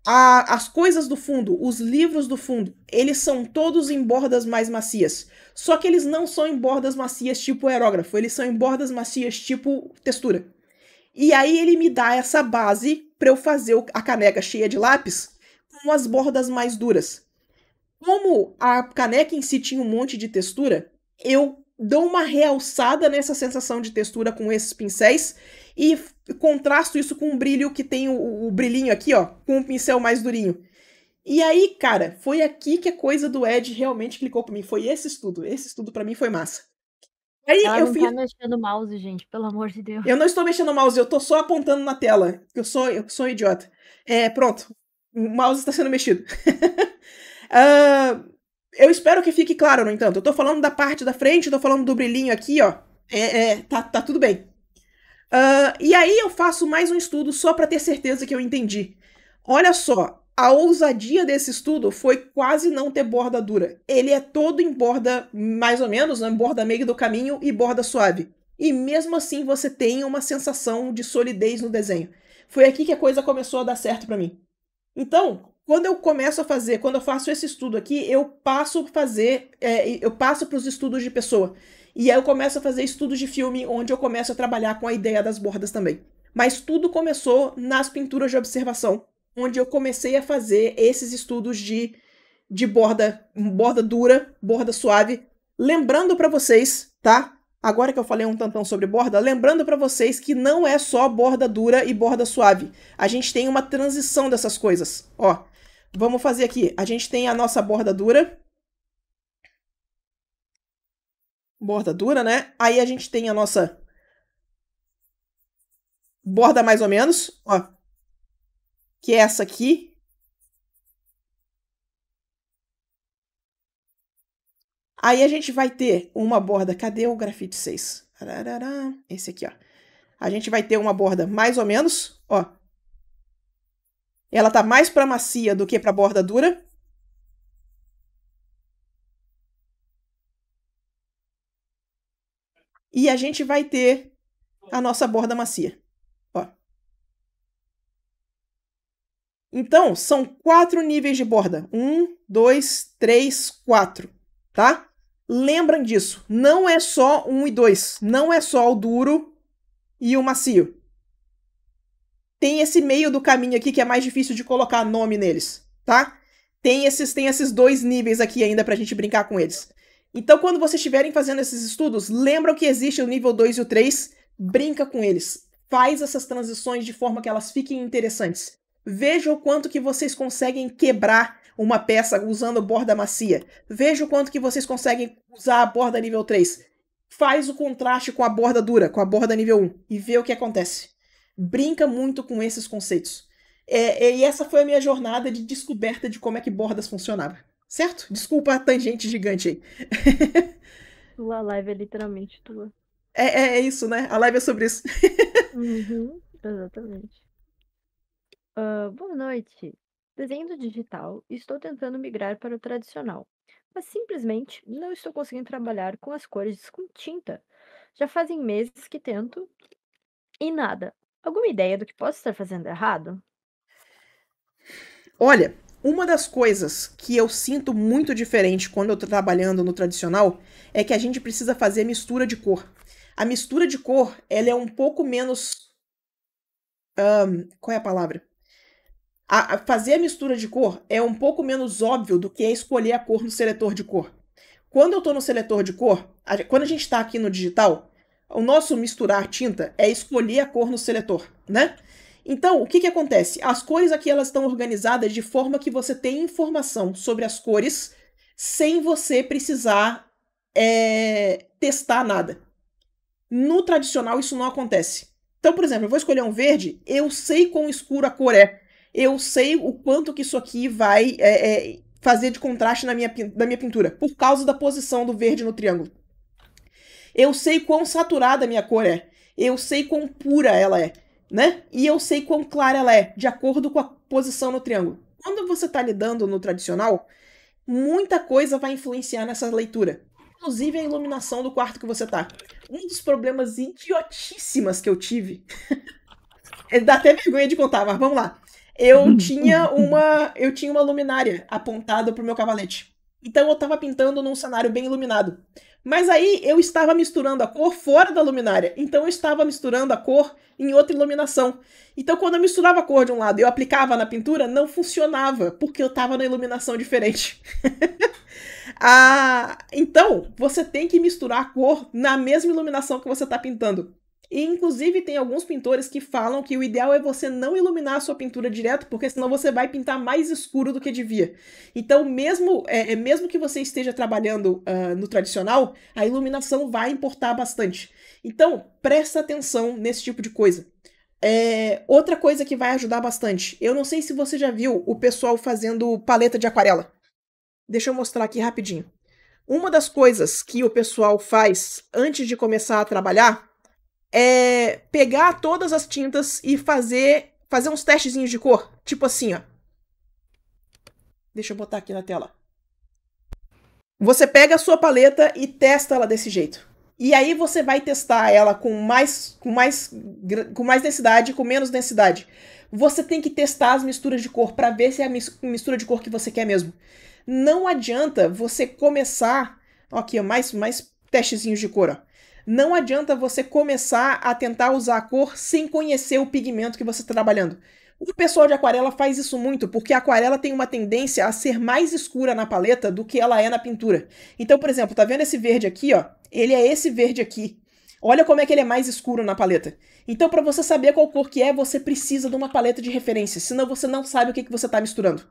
A, as coisas do fundo, os livros do fundo, eles são todos em bordas mais macias. Só que eles não são em bordas macias tipo aerógrafo, eles são em bordas macias tipo textura. E aí ele me dá essa base para eu fazer a caneca cheia de lápis com as bordas mais duras. Como a caneca em si tinha um monte de textura, eu dou uma realçada nessa sensação de textura com esses pincéis e contrasto isso com o um brilho que tem o, o, brilhinho aqui, ó, com um pincel mais durinho. E aí, cara, foi aqui que a coisa do Ed realmente clicou para mim. Foi esse estudo. Esse estudo para mim foi massa. Aí Ela eu não fiz... tá mexendo o mouse, gente, pelo amor de Deus. Eu não estou mexendo o mouse, eu tô só apontando na tela. Eu sou, eu sou um idiota. É, pronto. O mouse está sendo mexido. uh, eu espero que fique claro, no entanto. Eu tô falando da parte da frente, eu tô falando do brilhinho aqui, ó. É, é tá, tá tudo bem. Uh, e aí eu faço mais um estudo só para ter certeza que eu entendi. Olha só, a ousadia desse estudo foi quase não ter borda dura. Ele é todo em borda mais ou menos, né? borda meio do caminho e borda suave. E mesmo assim você tem uma sensação de solidez no desenho. Foi aqui que a coisa começou a dar certo para mim. Então, quando eu começo a fazer, quando eu faço esse estudo aqui, eu passo a fazer, é, eu passo para os estudos de pessoa. E aí eu começo a fazer estudos de filme, onde eu começo a trabalhar com a ideia das bordas também. Mas tudo começou nas pinturas de observação, onde eu comecei a fazer esses estudos de, de borda, borda dura, borda suave. Lembrando para vocês, tá? Agora que eu falei um tantão sobre borda, lembrando para vocês que não é só borda dura e borda suave. A gente tem uma transição dessas coisas. Ó, vamos fazer aqui. A gente tem a nossa borda dura. Borda dura, né? Aí a gente tem a nossa borda mais ou menos, ó que é essa aqui. Aí a gente vai ter uma borda, cadê o grafite 6? Esse aqui, ó. A gente vai ter uma borda mais ou menos, ó. Ela tá mais para macia do que para borda dura. E a gente vai ter a nossa borda macia. Então, são quatro níveis de borda. Um, dois, três, quatro, tá? Lembram disso. Não é só um e dois. Não é só o duro e o macio. Tem esse meio do caminho aqui que é mais difícil de colocar nome neles, tá? Tem esses, tem esses dois níveis aqui ainda pra gente brincar com eles. Então, quando vocês estiverem fazendo esses estudos, lembram que existe o nível 2 e o 3, brinca com eles. Faz essas transições de forma que elas fiquem interessantes. Veja o quanto que vocês conseguem quebrar uma peça usando borda macia. Veja o quanto que vocês conseguem usar a borda nível 3. Faz o contraste com a borda dura, com a borda nível 1 e vê o que acontece. Brinca muito com esses conceitos. É, é, e essa foi a minha jornada de descoberta de como é que bordas funcionava. Certo? Desculpa a tangente gigante aí. A live é literalmente tua. É, é, é, isso, né? A live é sobre isso. uhum, exatamente. Ah, boa noite. Desenho do digital, estou tentando migrar para o tradicional, mas simplesmente não estou conseguindo trabalhar com as cores com tinta. Já fazem meses que tento e nada. Alguma ideia do que posso estar fazendo errado? Olha, uma das coisas que eu sinto muito diferente quando eu estou trabalhando no tradicional é que a gente precisa fazer mistura de cor. A mistura de cor, ela é um pouco menos. qual é a palavra? A, a fazer a mistura de cor é um pouco menos óbvio do que é escolher a cor no seletor de cor. Quando eu estou no seletor de cor, a, quando a gente está aqui no digital, o nosso misturar tinta é escolher a cor no seletor, né? Então, o que, que acontece? As cores aqui elas estão organizadas de forma que você tem informação sobre as cores sem você precisar é, testar nada. No tradicional, isso não acontece. Então, por exemplo, eu vou escolher um verde, eu sei quão escuro a cor é eu sei o quanto que isso aqui vai é, é, fazer de contraste na minha, na minha pintura, por causa da posição do verde no triângulo. Eu sei quão saturada a minha cor é. Eu sei quão pura ela é, né? E eu sei quão clara ela é, de acordo com a posição no triângulo. Quando você está lidando no tradicional, muita coisa vai influenciar nessa leitura. Inclusive a iluminação do quarto que você tá. Um dos problemas idiotíssimas que eu tive. É, dá até vergonha de contar, mas vamos lá eu tinha uma eu tinha uma luminária apontada pro meu cavalete. Então eu estava pintando num cenário bem iluminado. Mas aí eu estava misturando a cor fora da luminária. Então eu estava misturando a cor em outra iluminação. Então quando eu misturava a cor de um lado e eu aplicava na pintura, não funcionava, porque eu estava na iluminação diferente. ah, então você tem que misturar a cor na mesma iluminação que você está pintando. E, inclusive, tem alguns pintores que falam que o ideal é você não iluminar a sua pintura direto, porque senão você vai pintar mais escuro do que devia. Então, mesmo, é, é mesmo que você esteja trabalhando uh, no tradicional, a iluminação vai importar bastante. Então, presta atenção nesse tipo de coisa. É, outra coisa que vai ajudar bastante. Eu não sei se você já viu o pessoal fazendo paleta de aquarela. Deixa eu mostrar aqui rapidinho. Uma das coisas que o pessoal faz antes de começar a trabalhar é pegar todas as tintas e fazer fazer uns testezinhos de cor, tipo assim, ó. Deixa eu botar aqui na tela. Você pega a sua paleta e testa ela desse jeito. E aí você vai testar ela com mais com mais com mais densidade, com menos densidade. Você tem que testar as misturas de cor para ver se é a mistura de cor que você quer mesmo. Não adianta você começar, aqui, ó, mais mais testezinhos de cor, ó não adianta você começar a tentar usar a cor sem conhecer o pigmento que você está trabalhando. O pessoal de aquarela faz isso muito, porque a aquarela tem uma tendência a ser mais escura na paleta do que ela é na pintura. Então, por exemplo, tá vendo esse verde aqui, ó? Ele é esse verde aqui. Olha como é que ele é mais escuro na paleta. Então, para você saber qual cor que é, você precisa de uma paleta de referência, senão você não sabe o que, que você está misturando.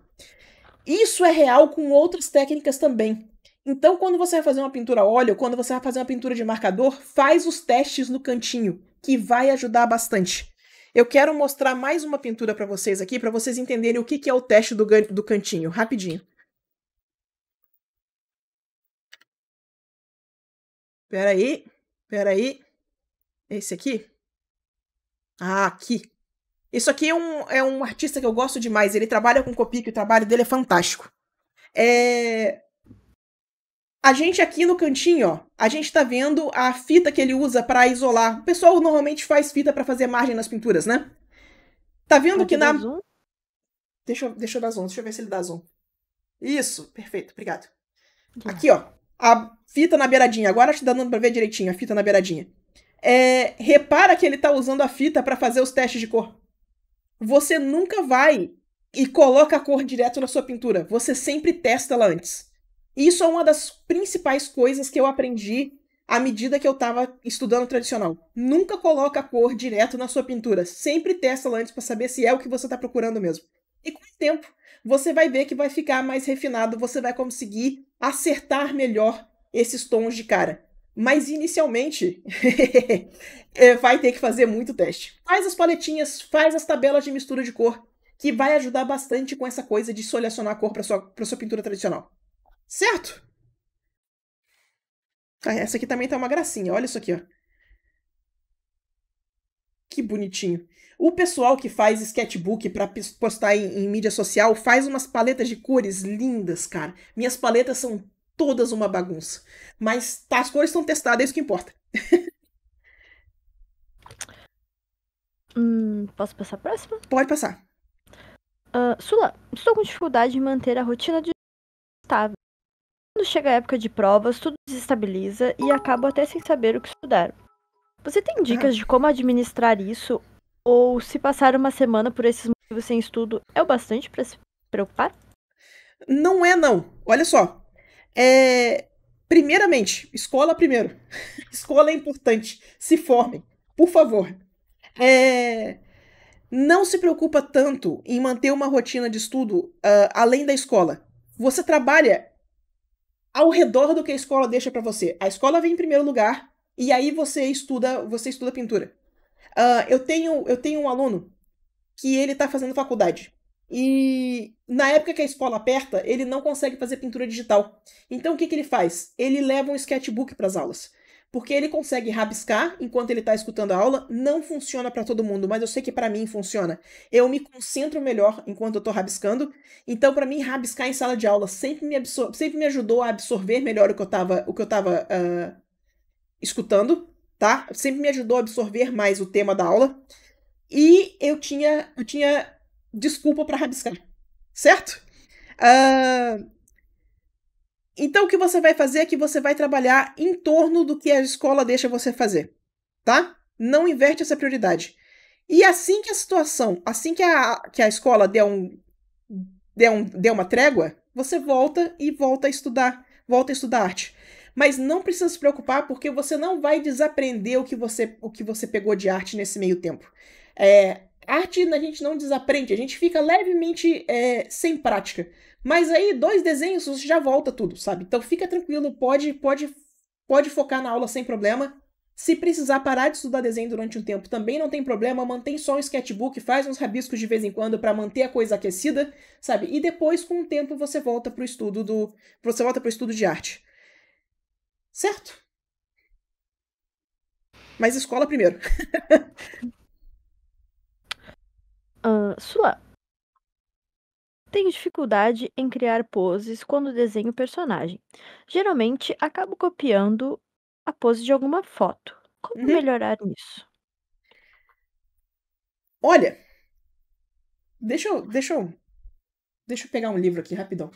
Isso é real com outras técnicas também. Então, quando você vai fazer uma pintura a óleo, quando você vai fazer uma pintura de marcador, faz os testes no cantinho, que vai ajudar bastante. Eu quero mostrar mais uma pintura para vocês aqui, para vocês entenderem o que, que é o teste do, do cantinho, rapidinho. Peraí, peraí. Esse aqui? Ah, aqui. Isso aqui é um, é um artista que eu gosto demais. Ele trabalha com Copic, o trabalho dele é fantástico. É... A gente aqui no cantinho, ó, a gente tá vendo a fita que ele usa para isolar. O pessoal normalmente faz fita para fazer margem nas pinturas, né? Tá vendo que na zoom? Deixa eu, deixa eu dar zoom, deixa eu ver se ele dá zoom. Isso, perfeito, obrigado. Aqui, ó, a fita na beiradinha. Agora acho que dando para ver direitinho a fita na beiradinha. É, repara que ele tá usando a fita para fazer os testes de cor. Você nunca vai e coloca a cor direto na sua pintura. Você sempre testa ela antes. Isso é uma das principais coisas que eu aprendi à medida que eu estava estudando tradicional. Nunca coloca a cor direto na sua pintura. Sempre testa lá antes para saber se é o que você está procurando mesmo. E com o tempo, você vai ver que vai ficar mais refinado, você vai conseguir acertar melhor esses tons de cara. Mas inicialmente, eh, vai ter que fazer muito teste. Faz as paletinhas, faz as tabelas de mistura de cor, que vai ajudar bastante com essa coisa de solucionar a cor para sua, pra sua pintura tradicional. Certo? Ah, essa aqui também tá uma gracinha. Olha isso aqui, ó. Que bonitinho. O pessoal que faz sketchbook para postar em, em, mídia social faz umas paletas de cores lindas, cara. Minhas paletas são todas uma bagunça. Mas tá, as cores estão testadas, é isso que importa. hum, posso passar a próxima? Pode passar. Uh, Sula, estou com dificuldade em manter a rotina de estável. Quando chega a época de provas, tudo desestabiliza e acabo até sem saber o que estudar. Você tem dicas de como administrar isso? Ou se passar uma semana por esses motivos sem estudo é o bastante para se preocupar? Não é, não. Olha só. É... Primeiramente, escola primeiro. escola é importante. Se formem, por favor. É... Não se preocupa tanto em manter uma rotina de estudo uh, além da escola. Você trabalha ao redor do que a escola deixa para você. A escola vem em primeiro lugar e aí você estuda, você estuda pintura. Uh, eu tenho, eu tenho um aluno que ele está fazendo faculdade. E na época que a escola aperta, ele não consegue fazer pintura digital. Então o que, que ele faz? Ele leva um sketchbook para as aulas porque ele consegue rabiscar enquanto ele está escutando a aula. Não funciona para todo mundo, mas eu sei que para mim funciona. Eu me concentro melhor enquanto eu estou rabiscando. Então, para mim, rabiscar em sala de aula sempre me, sempre me ajudou a absorver melhor o que eu estava o que eu tava uh, escutando, tá? Sempre me ajudou a absorver mais o tema da aula. E eu tinha eu tinha desculpa para rabiscar, certo? Uh, então, o que você vai fazer é que você vai trabalhar em torno do que a escola deixa você fazer, tá? Não inverte essa prioridade. E assim que a situação, assim que a, que a escola der, um, der, um, der uma trégua, você volta e volta a estudar, volta a estudar arte. Mas não precisa se preocupar, porque você não vai desaprender o que você, o que você pegou de arte nesse meio tempo. É, arte a gente não desaprende, a gente fica levemente é, sem prática. Mas aí, dois desenhos, você já volta tudo, sabe? Então fica tranquilo, pode, pode, pode focar na aula sem problema. Se precisar parar de estudar desenho durante um tempo, também não tem problema, mantém só um sketchbook, faz uns rabiscos de vez em quando para manter a coisa aquecida, sabe? E depois, com o tempo, você volta pro estudo do. Você volta pro estudo de arte. Certo? Mas escola primeiro. uh, sua tenho dificuldade em criar poses quando desenho personagem. Geralmente acabo copiando a pose de alguma foto. Como Uhum. melhorar isso? Olha, deixa eu, deixa eu, deixa eu pegar um livro aqui rapidão.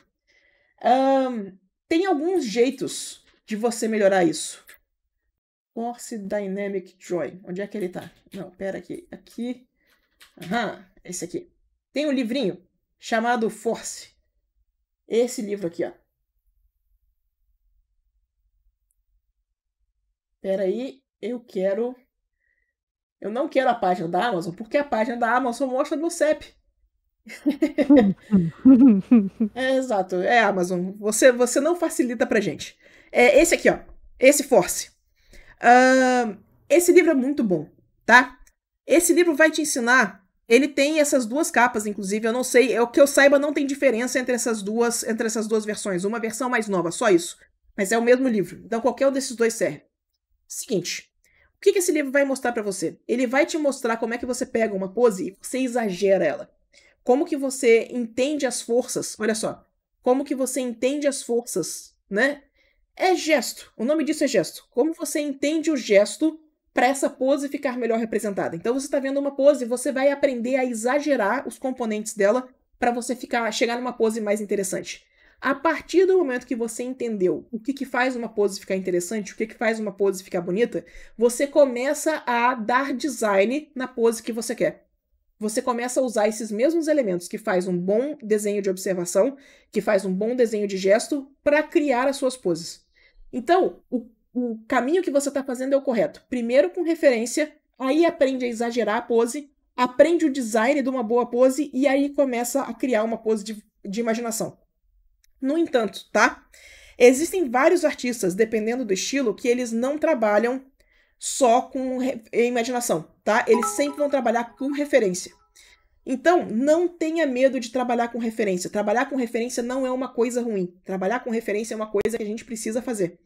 tem alguns jeitos de você melhorar isso. Force Dynamic Joy. Onde é que ele tá? Não, pera aqui. Aqui. Aham, esse aqui. Tem um livrinho chamado Force. Esse livro aqui, ó. Pera aí, eu quero. Eu não quero a página da Amazon, porque a página da Amazon mostra no CEP. é, exato, é Amazon. Você, você não facilita pra gente. É esse aqui, ó. Esse Force. Uh, esse livro é muito bom, tá? Esse livro vai te ensinar ele tem essas duas capas, inclusive, eu não sei, é o que eu saiba não tem diferença entre essas duas, entre essas duas versões, uma versão mais nova, só isso. Mas é o mesmo livro, então qualquer um desses dois serve. Seguinte, o que, que esse livro vai mostrar para você? Ele vai te mostrar como é que você pega uma pose e você exagera ela. Como que você entende as forças? Olha só, como que você entende as forças, né? É gesto. O nome disso é gesto. Como você entende o gesto para essa pose ficar melhor representada. Então você está vendo uma pose, você vai aprender a exagerar os componentes dela para você ficar chegar numa pose mais interessante. A partir do momento que você entendeu o que, que faz uma pose ficar interessante, o que, que faz uma pose ficar bonita, você começa a dar design na pose que você quer. Você começa a usar esses mesmos elementos que faz um bom desenho de observação, que faz um bom desenho de gesto, para criar as suas poses. Então, o o caminho que você está fazendo é o correto. Primeiro com referência, aí aprende a exagerar a pose, aprende o design de uma boa pose e aí começa a criar uma pose de, de imaginação. No entanto, tá? Existem vários artistas, dependendo do estilo, que eles não trabalham só com imaginação, tá? Eles sempre vão trabalhar com referência. Então, não tenha medo de trabalhar com referência. Trabalhar com referência não é uma coisa ruim. Trabalhar com referência é uma coisa que a gente precisa fazer.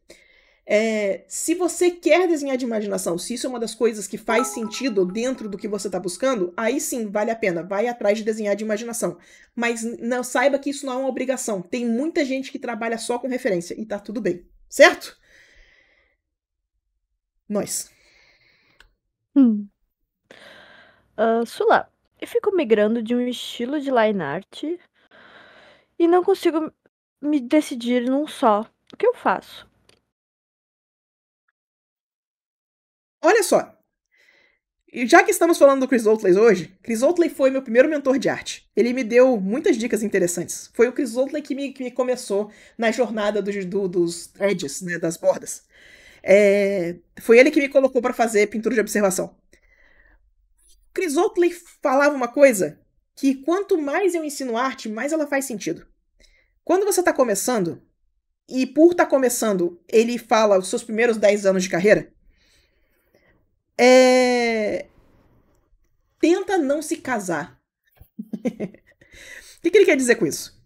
É, se você quer desenhar de imaginação, se isso é uma das coisas que faz sentido dentro do que você está buscando, aí sim vale a pena, vai atrás de desenhar de imaginação. Mas não saiba que isso não é uma obrigação. Tem muita gente que trabalha só com referência e tá tudo bem, certo? Nós. Hum. Uh, Sula, eu fico migrando de um estilo de line art e não consigo me decidir num só. O que eu faço? Olha só. Já que estamos falando do Chris Oatley hoje, Chris Oatley foi meu primeiro mentor de arte. Ele me deu muitas dicas interessantes. Foi o Chris Oatley que me, que me começou na jornada do, do, dos edges, né, das bordas. É, foi ele que me colocou para fazer pintura de observação. Chris Oatley falava uma coisa que quanto mais eu ensino arte, mais ela faz sentido. Quando você está começando, e por estar tá começando, ele fala os seus primeiros 10 anos de carreira, é... Tenta não se casar. O que, que ele quer dizer com isso?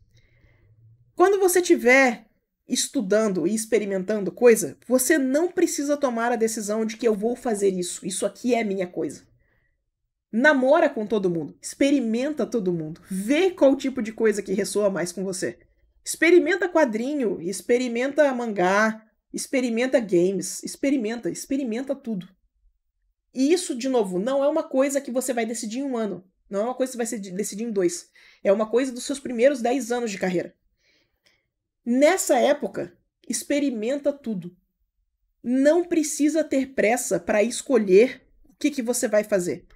Quando você estiver estudando e experimentando coisa, você não precisa tomar a decisão de que eu vou fazer isso, isso aqui é minha coisa. Namora com todo mundo, experimenta todo mundo, vê qual tipo de coisa que ressoa mais com você. Experimenta quadrinho, experimenta mangá, experimenta games, experimenta, experimenta tudo. E isso, de novo, não é uma coisa que você vai decidir em um ano. Não é uma coisa que você vai decidir em dois. É uma coisa dos seus primeiros 10 anos de carreira. Nessa época, experimenta tudo. Não precisa ter pressa para escolher o que, que você vai fazer.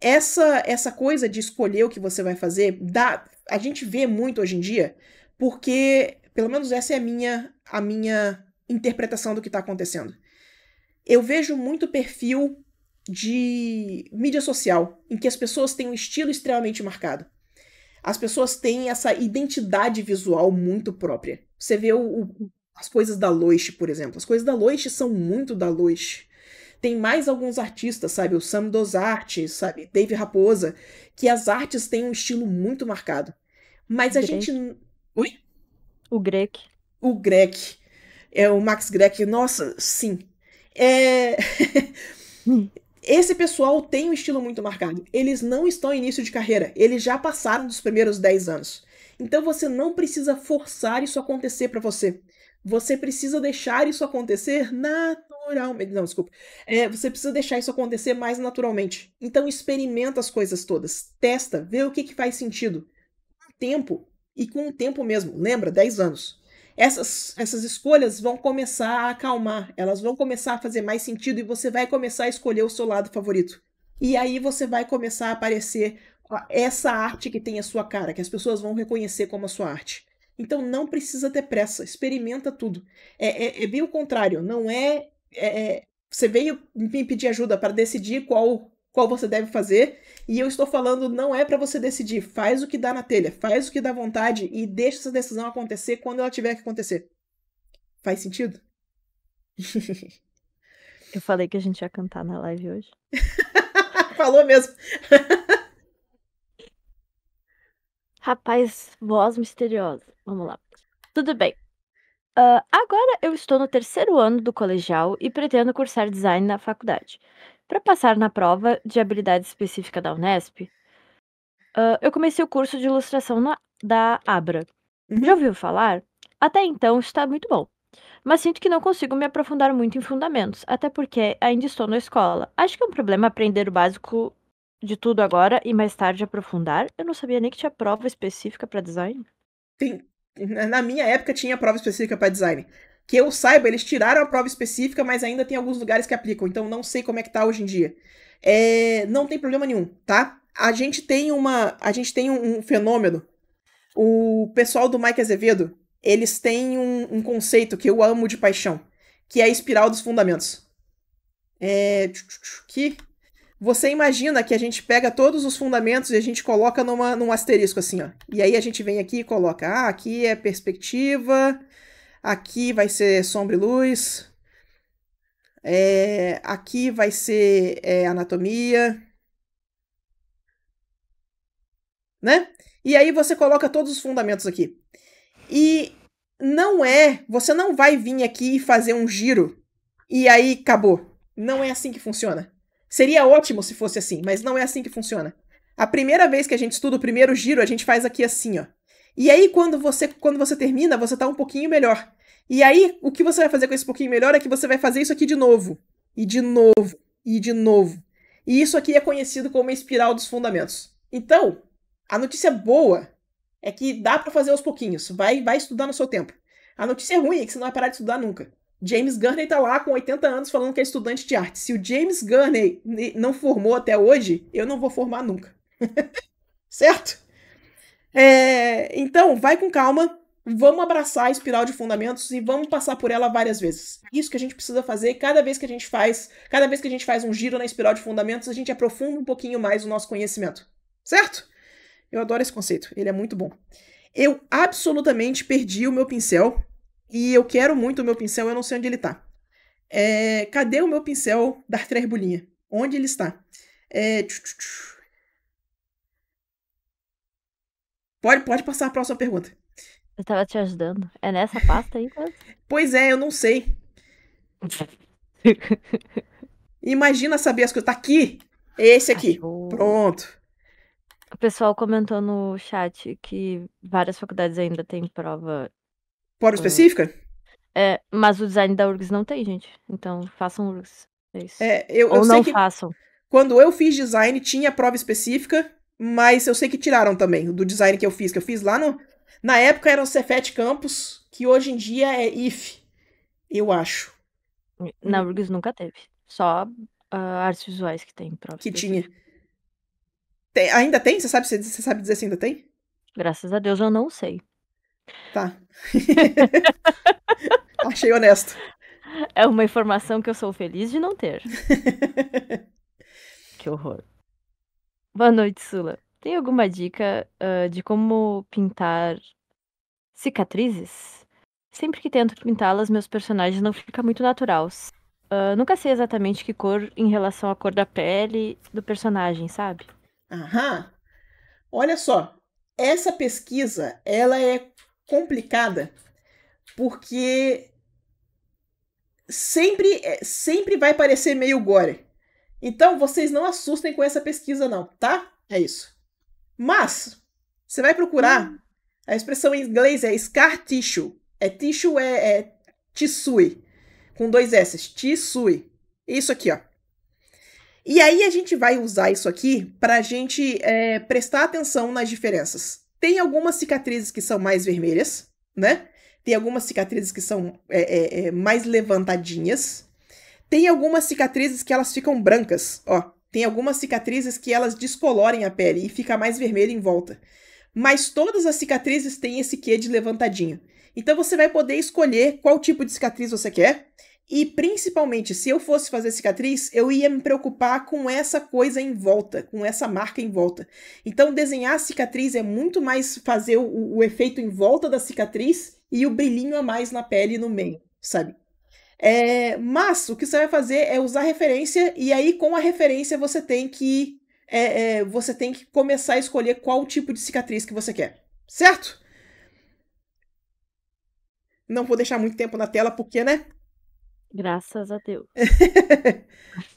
Essa essa coisa de escolher o que você vai fazer, dá, a gente vê muito hoje em dia, porque pelo menos essa é a minha a minha interpretação do que está acontecendo. Eu vejo muito perfil de mídia social, em que as pessoas têm um estilo extremamente marcado. As pessoas têm essa identidade visual muito própria. Você vê o, o, as coisas da Loish, por exemplo. As coisas da Loish são muito da Loish. Tem mais alguns artistas, sabe? O Sam dos Artes, sabe? Dave Raposa, que as artes têm um estilo muito marcado. Mas a Greg. gente. Oi? O Greg. O Greg. É o Max Greg. Nossa, sim. É. Hum. Esse pessoal tem um estilo muito marcado. Eles não estão em início de carreira, eles já passaram dos primeiros 10 anos. Então você não precisa forçar isso acontecer para você. Você precisa deixar isso acontecer naturalmente. Não, desculpa. É, você precisa deixar isso acontecer mais naturalmente. Então experimenta as coisas todas. Testa, vê o que, que faz sentido. Com tempo, e com o tempo mesmo, lembra, 10 anos essas, essas escolhas vão começar a acalmar, elas vão começar a fazer mais sentido e você vai começar a escolher o seu lado favorito. E aí você vai começar a aparecer essa arte que tem a sua cara, que as pessoas vão reconhecer como a sua arte. Então não precisa ter pressa, experimenta tudo. É, é, é bem o contrário, não é, é, é você veio me pedir ajuda para decidir qual qual você deve fazer. E eu estou falando, não é para você decidir, faz o que dá na telha, faz o que dá vontade e deixa essa decisão acontecer quando ela tiver que acontecer. Faz sentido? Eu falei que a gente ia cantar na live hoje. Falou mesmo. Rapaz, voz misteriosa. Vamos lá. Tudo bem. Uh, agora eu estou no terceiro ano do colegial e pretendo cursar design na faculdade. Para passar na prova de habilidade específica da Unesp, uh, eu comecei o curso de ilustração na, da Abra. Uhum. Já ouviu falar? Até então está muito bom. Mas sinto que não consigo me aprofundar muito em fundamentos, até porque ainda estou na escola. Acho que é um problema aprender o básico de tudo agora e mais tarde aprofundar. Eu não sabia nem que tinha prova específica para design. Sim, na minha época tinha prova específica para design. Que eu saiba, eles tiraram a prova específica, mas ainda tem alguns lugares que aplicam, então não sei como é que tá hoje em dia. É, não tem problema nenhum, tá? A gente tem uma, a gente tem um, um fenômeno. O pessoal do Mike Azevedo, eles têm um, um, conceito que eu amo de paixão, que é a espiral dos fundamentos. É, que você imagina que a gente pega todos os fundamentos e a gente coloca numa, num asterisco assim, ó. E aí a gente vem aqui e coloca, ah, aqui é perspectiva, aqui vai ser sombra e luz, é, aqui vai ser é, anatomia, né? E aí você coloca todos os fundamentos aqui. E não é, você não vai vir aqui e fazer um giro e aí acabou. Não é assim que funciona. Seria ótimo se fosse assim, mas não é assim que funciona. A primeira vez que a gente estuda o primeiro giro, a gente faz aqui assim, ó. E aí quando você quando você termina, você tá um pouquinho melhor. E aí, o que você vai fazer com esse pouquinho melhor é que você vai fazer isso aqui de novo, e de novo, e de novo. E isso aqui é conhecido como a espiral dos fundamentos. Então, a notícia boa é que dá para fazer aos pouquinhos, vai, vai estudar no seu tempo. A notícia ruim é que você não vai parar de estudar nunca. James Gurney tá lá com 80 anos falando que é estudante de arte. Se o James Gurney não formou até hoje, eu não vou formar nunca. certo? É, então, vai com calma, Vamos abraçar a espiral de fundamentos e vamos passar por ela várias vezes. Isso que a gente precisa fazer, cada vez que a gente faz, cada vez que a gente faz um giro na espiral de fundamentos, a gente aprofunda um pouquinho mais o nosso conhecimento. Certo? Eu adoro esse conceito, ele é muito bom. Eu absolutamente perdi o meu pincel e eu quero muito o meu pincel, eu não sei onde ele tá. É, cadê o meu pincel da trebulinha? Onde ele está? É, Pode, pode passar a próxima pergunta. Eu tava te ajudando. É nessa pasta aí, mas... Pois é, eu não sei. Imagina saber as coisas. Tá aqui! Esse aqui. Achou. Pronto. O pessoal comentou no chat que várias faculdades ainda têm prova. Prova específica? É, mas o design da URGS não tem, gente. Então façam URGS. É isso. É, eu, Ou eu não façam. Quando eu fiz design, tinha prova específica, mas eu sei que tiraram também. Do design que eu fiz, que eu fiz lá no, na época era o Cefet Campos, que hoje em dia é IF, eu acho. Na URGS nunca teve. Só uh, artes visuais que tem. Que tinha. Tem, ainda tem? Você sabe, você sabe dizer se ainda tem? Graças a Deus eu não sei. Tá. Achei honesto. É uma informação que eu sou feliz de não ter. que horror. Boa noite, Sula. Tem alguma dica uh, de como pintar cicatrizes? Sempre que tento pintá-las, meus personagens não ficam muito naturais. Uh, nunca sei exatamente que cor em relação à cor da pele do personagem, sabe? Aham. Olha só, essa pesquisa, ela é complicada porque sempre eh, sempre vai parecer meio gore. Então vocês não assustem com essa pesquisa não, tá? É isso. Mas, você vai procurar, hum. a expressão em inglês é scar tissue. É tissue é, é tissue, com dois s's tissue. Isso aqui, ó. E aí a gente vai usar isso aqui para a gente é, prestar atenção nas diferenças. Tem algumas cicatrizes que são mais vermelhas, né? Tem algumas cicatrizes que são é, é, é mais levantadinhas. Tem algumas cicatrizes que elas ficam brancas, ó. Tem algumas cicatrizes que elas descolorem a pele e fica mais vermelho em volta. Mas todas as cicatrizes têm esse quê de levantadinho. Então você vai poder escolher qual tipo de cicatriz você quer. E principalmente, se eu fosse fazer cicatriz, eu ia me preocupar com essa coisa em volta, com essa marca em volta. Então, desenhar a cicatriz é muito mais fazer o, o efeito em volta da cicatriz e o brilhinho a mais na pele e no meio, sabe? É, mas o que você vai fazer é usar referência, e aí com a referência você tem que é, é, você tem que começar a escolher qual tipo de cicatriz que você quer, certo? Não vou deixar muito tempo na tela, porque, né? Graças a Deus. uh...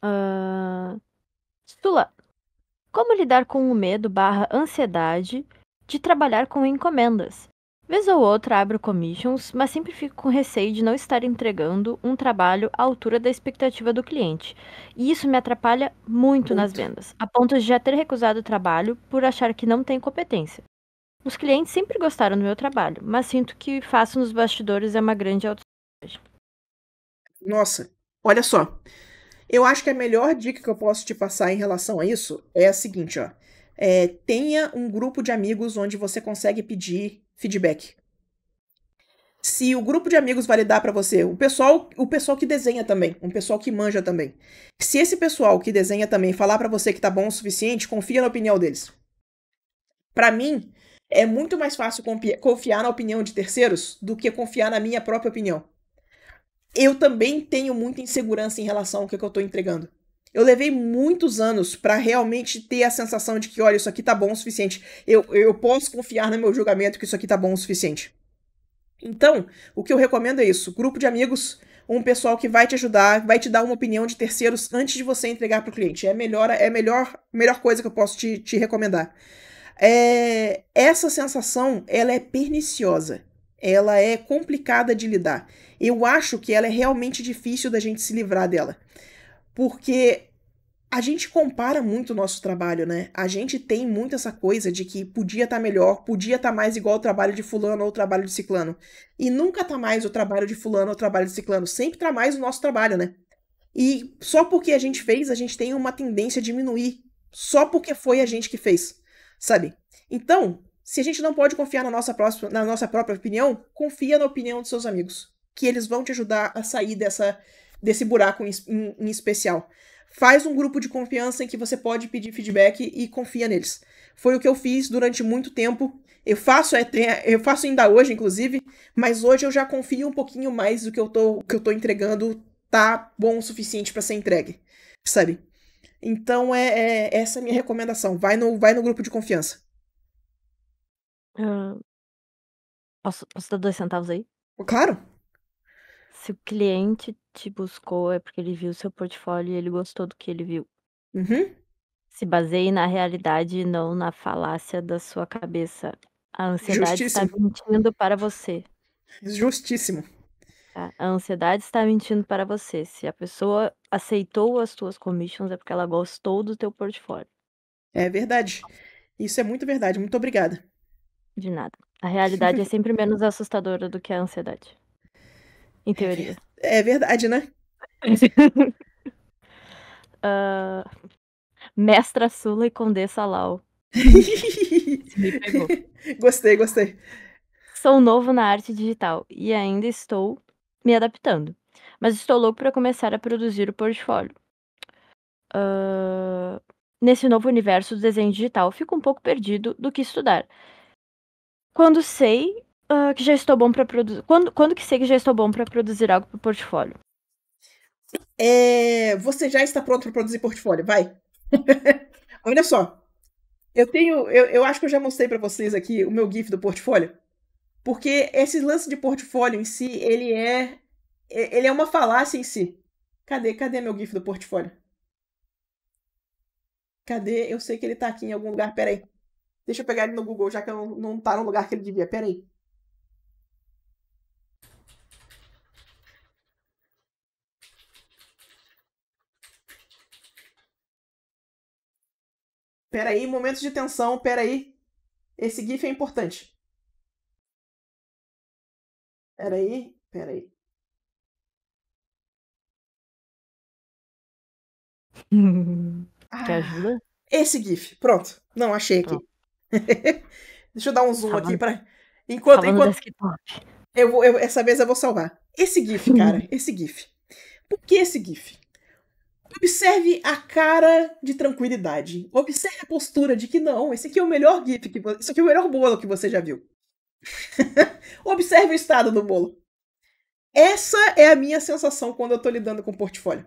Ah, Sula, como lidar com o medo barra ansiedade de trabalhar com encomendas, Vez ou outra abro commissions, mas sempre fico com receio de não estar entregando um trabalho à altura da expectativa do cliente. E isso me atrapalha muito, muito. nas vendas, a ponto de já ter recusado o trabalho por achar que não tem competência. Os clientes sempre gostaram do meu trabalho, mas sinto que faço nos bastidores é uma grande autossabotagem. Nossa, olha só. Eu acho que a melhor dica que eu posso te passar em relação a isso é a seguinte, ó. É, tenha um grupo de amigos onde você consegue pedir feedback. Se o grupo de amigos validar para você, o pessoal, o pessoal que desenha também, um pessoal que manja também. Se esse pessoal que desenha também falar para você que tá bom o suficiente, confia na opinião deles. Para mim, é muito mais fácil confiar na opinião de terceiros do que confiar na minha própria opinião. Eu também tenho muita insegurança em relação ao que, é que eu estou entregando. Eu levei muitos anos para realmente ter a sensação de que, olha, isso aqui tá bom o suficiente. Eu, eu posso confiar no meu julgamento que isso aqui tá bom o suficiente. Então, o que eu recomendo é isso: grupo de amigos, um pessoal que vai te ajudar, vai te dar uma opinião de terceiros antes de você entregar para o cliente. É melhor, é melhor, melhor coisa que eu posso te, te recomendar. É, essa sensação, ela é perniciosa. Ela é complicada de lidar. Eu acho que ela é realmente difícil da gente se livrar dela porque a gente compara muito o nosso trabalho, né? A gente tem muito essa coisa de que podia estar tá melhor, podia estar tá mais igual o trabalho de fulano ou o trabalho de ciclano. E nunca tá mais o trabalho de fulano ou o trabalho de ciclano, sempre tá mais o nosso trabalho, né? E só porque a gente fez, a gente tem uma tendência a diminuir, só porque foi a gente que fez, sabe? Então, se a gente não pode confiar na nossa, próxima, na nossa própria opinião, confia na opinião dos seus amigos, que eles vão te ajudar a sair dessa desse buraco em, em, em especial. Faz um grupo de confiança em que você pode pedir feedback e confia neles. Foi o que eu fiz durante muito tempo. Eu faço, é, eu faço ainda hoje, inclusive, mas hoje eu já confio um pouquinho mais do que eu tô, que eu tô entregando tá bom o suficiente para ser entregue, sabe? Então é, é essa é a minha recomendação. Vai no, vai no grupo de confiança. Uh, posso, posso dar dois centavos aí? Claro se o cliente te buscou, é porque ele viu seu portfólio e ele gostou do que ele viu. Uhum. Se baseie na realidade e não na falácia da sua cabeça. A ansiedade Justíssimo. está mentindo para você. Justíssimo. Tá, a ansiedade está mentindo para você. Se a pessoa aceitou as tuas commissions, é porque ela gostou do teu portfólio. É verdade. Isso é muito verdade. Muito obrigada. De nada. A realidade é sempre menos assustadora do que a ansiedade em teoria. É verdade, né? uh, Mestra Sula e Condessa Lau. Gostei, gostei. Sou novo na arte digital e ainda estou me adaptando, mas estou louco para começar a produzir o portfólio. Uh, nesse novo universo do desenho digital, fico um pouco perdido do que estudar. Quando sei uh, que já estou bom para produzir? Quando, quando que sei que já estou bom para produzir algo para o portfólio? É, você já está pronto para produzir portfólio, vai. Olha só, eu tenho, eu, eu acho que eu já mostrei para vocês aqui o meu GIF do portfólio, porque esse lance de portfólio em si, ele é, é, ele é uma falácia em si. Cadê, cadê meu GIF do portfólio? Cadê? Eu sei que ele tá aqui em algum lugar, peraí. Deixa eu pegar ele no Google, já que eu não, não tá no lugar que ele devia, peraí. Peraí, momentos de tensão, peraí. Esse GIF é importante. Peraí, peraí. Ah, Quer ajuda? Esse GIF, pronto. Não, achei pronto. aqui. Deixa eu dar um zoom aqui para Enquanto. enquanto... Eu vou, eu, essa vez eu vou salvar. Esse GIF, cara, esse GIF. Por que esse GIF? Observe a cara de tranquilidade. Observe a postura de que não, esse aqui é o melhor GIF, que, esse aqui é o melhor bolo que você já viu. Observe o estado do bolo. Essa é a minha sensação quando eu estou lidando com portfólio.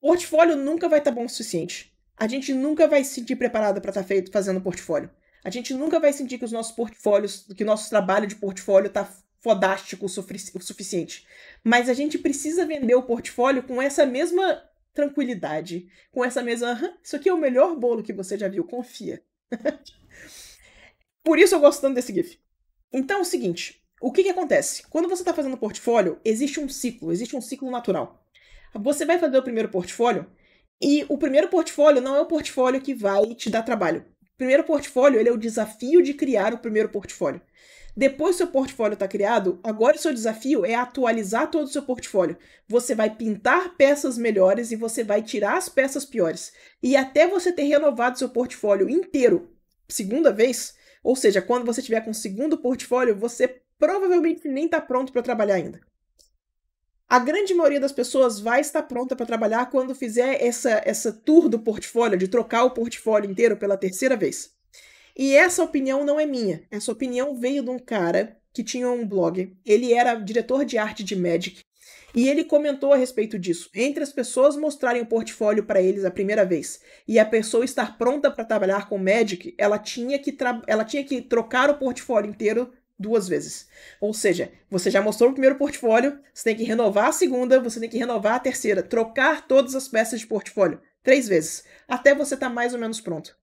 Portfólio nunca vai estar tá bom o suficiente. A gente nunca vai se sentir preparado para estar tá feito fazendo portfólio. A gente nunca vai sentir que os nossos portfólios, que o nosso trabalho de portfólio está fodástico o, o suficiente. Mas a gente precisa vender o portfólio com essa mesma tranquilidade, com essa mesma. isso aqui é o melhor bolo que você já viu, confia. Por isso eu gosto tanto desse GIF. Então é o seguinte: o que, que acontece? Quando você está fazendo portfólio, existe um ciclo, existe um ciclo natural. Você vai fazer o primeiro portfólio, e o primeiro portfólio não é o portfólio que vai te dar trabalho. O primeiro portfólio ele é o desafio de criar o primeiro portfólio. Depois que seu portfólio está criado, agora o seu desafio é atualizar todo o seu portfólio. Você vai pintar peças melhores e você vai tirar as peças piores. E até você ter renovado seu portfólio inteiro, segunda vez, ou seja, quando você tiver com o segundo portfólio, você provavelmente nem está pronto para trabalhar ainda. A grande maioria das pessoas vai estar pronta para trabalhar quando fizer essa, essa tour do portfólio, de trocar o portfólio inteiro pela terceira vez. E essa opinião não é minha. Essa opinião veio de um cara que tinha um blog. Ele era diretor de arte de Magic. E ele comentou a respeito disso. Entre as pessoas mostrarem o portfólio para eles a primeira vez e a pessoa estar pronta para trabalhar com Magic, ela tinha, que ela tinha que trocar o portfólio inteiro duas vezes. Ou seja, você já mostrou o primeiro portfólio, você tem que renovar a segunda, você tem que renovar a terceira, trocar todas as peças de portfólio três vezes, até você estar tá mais ou menos pronto.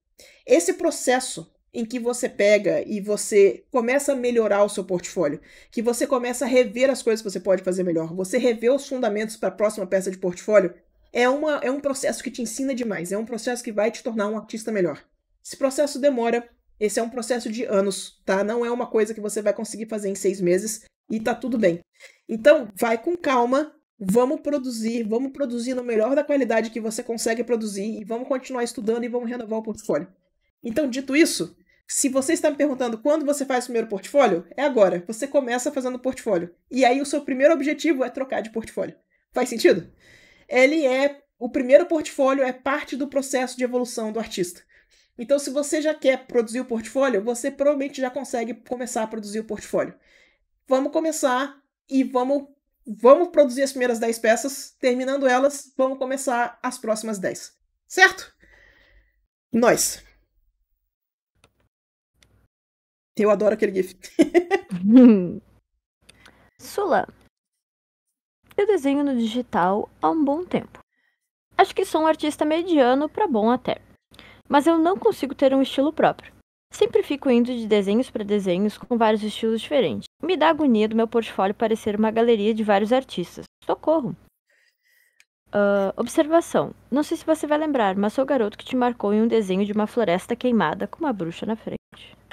Esse processo em que você pega e você começa a melhorar o seu portfólio, que você começa a rever as coisas que você pode fazer melhor, você rever os fundamentos para a próxima peça de portfólio, é, uma, é um processo que te ensina demais, é um processo que vai te tornar um artista melhor. Esse processo demora, esse é um processo de anos, tá? Não é uma coisa que você vai conseguir fazer em seis meses e tá tudo bem. Então, vai com calma, vamos produzir, vamos produzir no melhor da qualidade que você consegue produzir e vamos continuar estudando e vamos renovar o portfólio. Então, dito isso, se você está me perguntando quando você faz o primeiro portfólio, é agora. Você começa fazendo o portfólio. E aí o seu primeiro objetivo é trocar de portfólio. Faz sentido? Ele é o primeiro portfólio é parte do processo de evolução do artista. Então, se você já quer produzir o portfólio, você provavelmente já consegue começar a produzir o portfólio. Vamos começar e vamos vamos produzir as primeiras 10 peças, terminando elas, vamos começar as próximas 10. Certo? Nós Eu adoro aquele GIF. Sula, eu desenho no digital há um bom tempo. Acho que sou um artista mediano para bom até. Mas eu não consigo ter um estilo próprio. Sempre fico indo de desenhos para desenhos com vários estilos diferentes. Me dá agonia do meu portfólio parecer uma galeria de vários artistas. Socorro! Uh, observação. Não sei se você vai lembrar, mas sou o garoto que te marcou em um desenho de uma floresta queimada com uma bruxa na frente.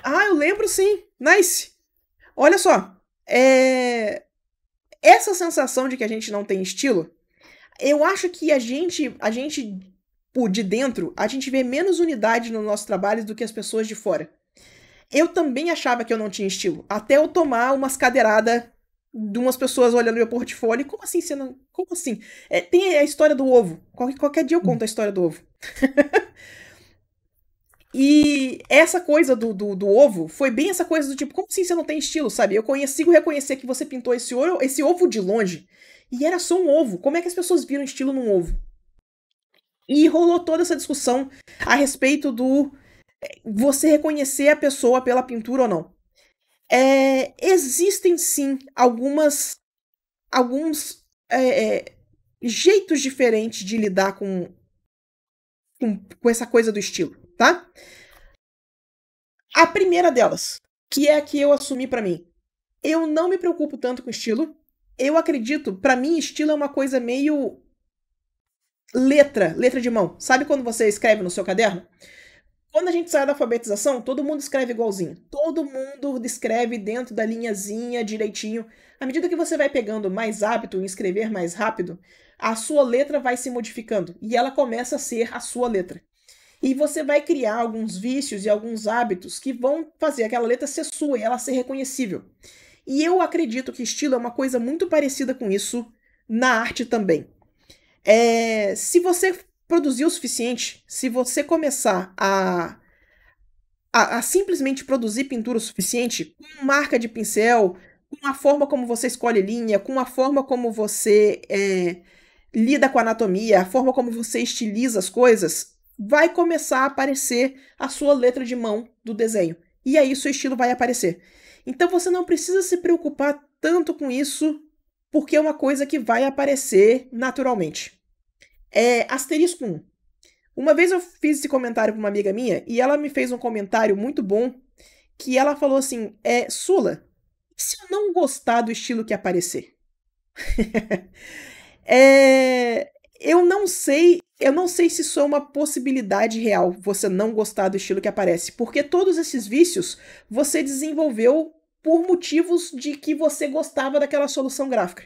Ah, eu lembro sim. Nice. Olha só. É... Essa sensação de que a gente não tem estilo, eu acho que a gente, a gente, por de dentro, a gente vê menos unidade no nosso trabalho do que as pessoas de fora. Eu também achava que eu não tinha estilo, até eu tomar umas cadeiradas de umas pessoas olhando meu portfólio. Como assim sendo? Como assim? É, tem a história do ovo. qualquer dia eu conto a hum. história do ovo. E essa coisa do, do, do, ovo foi bem essa coisa do tipo, como assim você não tem estilo, sabe? Eu consigo reconhecer que você pintou esse, ouro, esse ovo de longe. E era só um ovo. Como é que as pessoas viram estilo num ovo? E rolou toda essa discussão a respeito do eh, você reconhecer a pessoa pela pintura ou não. É, existem sim algumas alguns é, é, jeitos diferentes de lidar com, com, com essa coisa do estilo tá? A primeira delas, que é a que eu assumi para mim. Eu não me preocupo tanto com estilo. Eu acredito, para mim, estilo é uma coisa meio letra, letra de mão. Sabe quando você escreve no seu caderno? Quando a gente sai da alfabetização, todo mundo escreve igualzinho. Todo mundo escreve dentro da linhazinha direitinho. À medida que você vai pegando mais hábito em escrever mais rápido, a sua letra vai se modificando e ela começa a ser a sua letra. E você vai criar alguns vícios e alguns hábitos que vão fazer aquela letra ser sua e ela ser reconhecível. E eu acredito que estilo é uma coisa muito parecida com isso na arte também. É, se você produzir o suficiente, se você começar a, a, a simplesmente produzir pintura o suficiente, com marca de pincel, com a forma como você escolhe linha, com a forma como você é, lida com a anatomia, a forma como você estiliza as coisas, vai começar a aparecer a sua letra de mão do desenho. E aí seu estilo vai aparecer. Então você não precisa se preocupar tanto com isso, porque é uma coisa que vai aparecer naturalmente. É asterisco 1. Uma vez eu fiz esse comentário para uma amiga minha e ela me fez um comentário muito bom que ela falou assim: "É, Sula, e se eu não gostar do estilo que aparecer?" é, eu não sei eu não sei se isso é uma possibilidade real, você não gostar do estilo que aparece, porque todos esses vícios você desenvolveu por motivos de que você gostava daquela solução gráfica.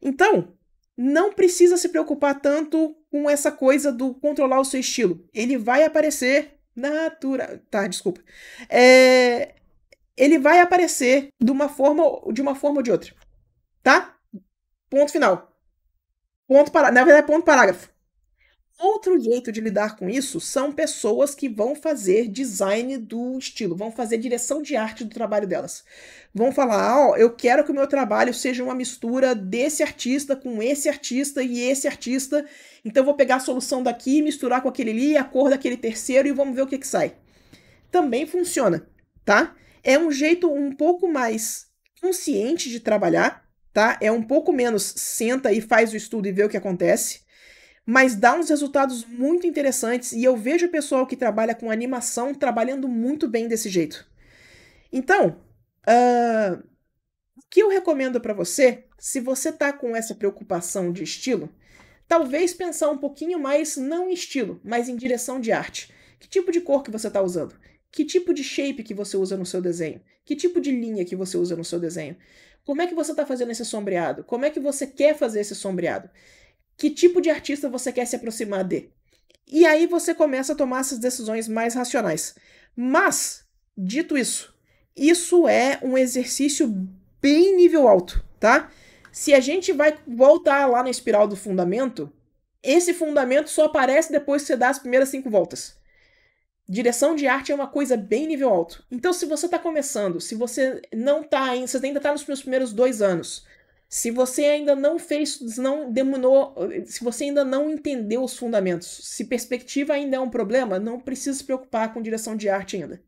Então, não precisa se preocupar tanto com essa coisa do controlar o seu estilo. Ele vai aparecer natural. Tá, desculpa. É... Ele vai aparecer de uma forma, de uma forma ou de outra. Tá? Ponto final. Ponto para... Na verdade, ponto parágrafo. Outro jeito de lidar com isso são pessoas que vão fazer design do estilo, vão fazer direção de arte do trabalho delas. Vão falar: ah, Ó, oh, eu quero que o meu trabalho seja uma mistura desse artista com esse artista e esse artista, então vou pegar a solução daqui, misturar com aquele ali, a cor daquele terceiro e vamos ver o que, que sai. Também funciona, tá? É um jeito um pouco mais consciente de trabalhar, tá? É um pouco menos senta e faz o estudo e vê o que acontece mas dá uns resultados muito interessantes e eu vejo o pessoal que trabalha com animação trabalhando muito bem desse jeito. Então, uh, o que eu recomendo para você, se você tá com essa preocupação de estilo, talvez pensar um pouquinho mais não em estilo, mas em direção de arte. Que tipo de cor que você está usando? Que tipo de shape que você usa no seu desenho? Que tipo de linha que você usa no seu desenho? Como é que você está fazendo esse sombreado? Como é que você quer fazer esse sombreado? que tipo de artista você quer se aproximar de. E aí você começa a tomar essas decisões mais racionais. Mas, dito isso, isso é um exercício bem nível alto, tá? Se a gente vai voltar lá na espiral do fundamento, esse fundamento só aparece depois que você dá as primeiras cinco voltas. Direção de arte é uma coisa bem nível alto. Então, se você está começando, se você não está ainda, você ainda está nos primeiros dois anos, se você ainda não fez, não demorou, se você ainda não entendeu os fundamentos, se perspectiva ainda é um problema, não precisa se preocupar com direção de arte ainda.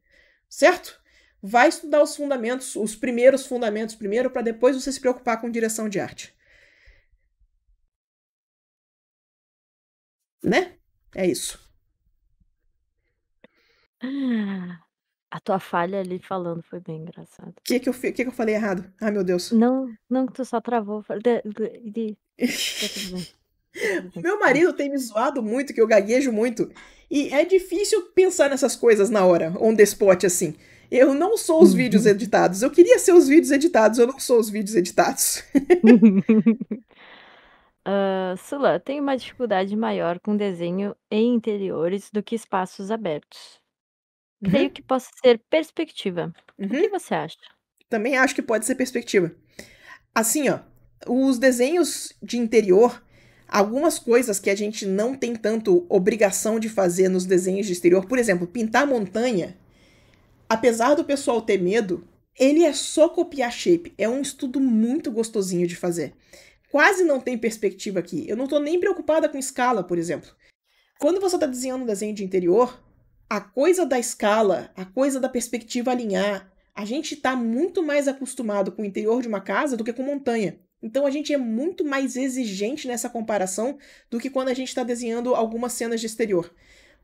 Certo? Vai estudar os fundamentos, os primeiros fundamentos primeiro, para depois você se preocupar com direção de arte. Né? É isso. Ah. A tua falha ali falando foi bem engraçado. Que que eu que que eu falei errado? Ai, meu Deus. Não, não, tu só travou. Tá, tá tudo bem. Meu marido tem me zoado muito, que eu gaguejo muito. E é difícil pensar nessas coisas na hora, on the spot, assim. Eu não sou os vídeos uhum. editados. Eu queria ser os vídeos editados, eu não sou os vídeos editados. Ah, Sula, tem uma dificuldade maior com desenho em interiores do que espaços abertos. Uhum. Creio que possa ser perspectiva. Uhum. O que uhum. você acha? Também acho que pode ser perspectiva. Assim, ó, os desenhos de interior, algumas coisas que a gente não tem tanto obrigação de fazer nos desenhos de exterior, por exemplo, pintar montanha, apesar do pessoal ter medo, ele é só copiar shape. É um estudo muito gostosinho de fazer. Quase não tem perspectiva aqui. Eu não tô nem preocupada com escala, por exemplo. Quando você está desenhando um desenho de interior, a coisa da escala, a coisa da perspectiva alinhar, a gente está muito mais acostumado com o interior de uma casa do que com montanha. Então a gente é muito mais exigente nessa comparação do que quando a gente está desenhando algumas cenas de exterior.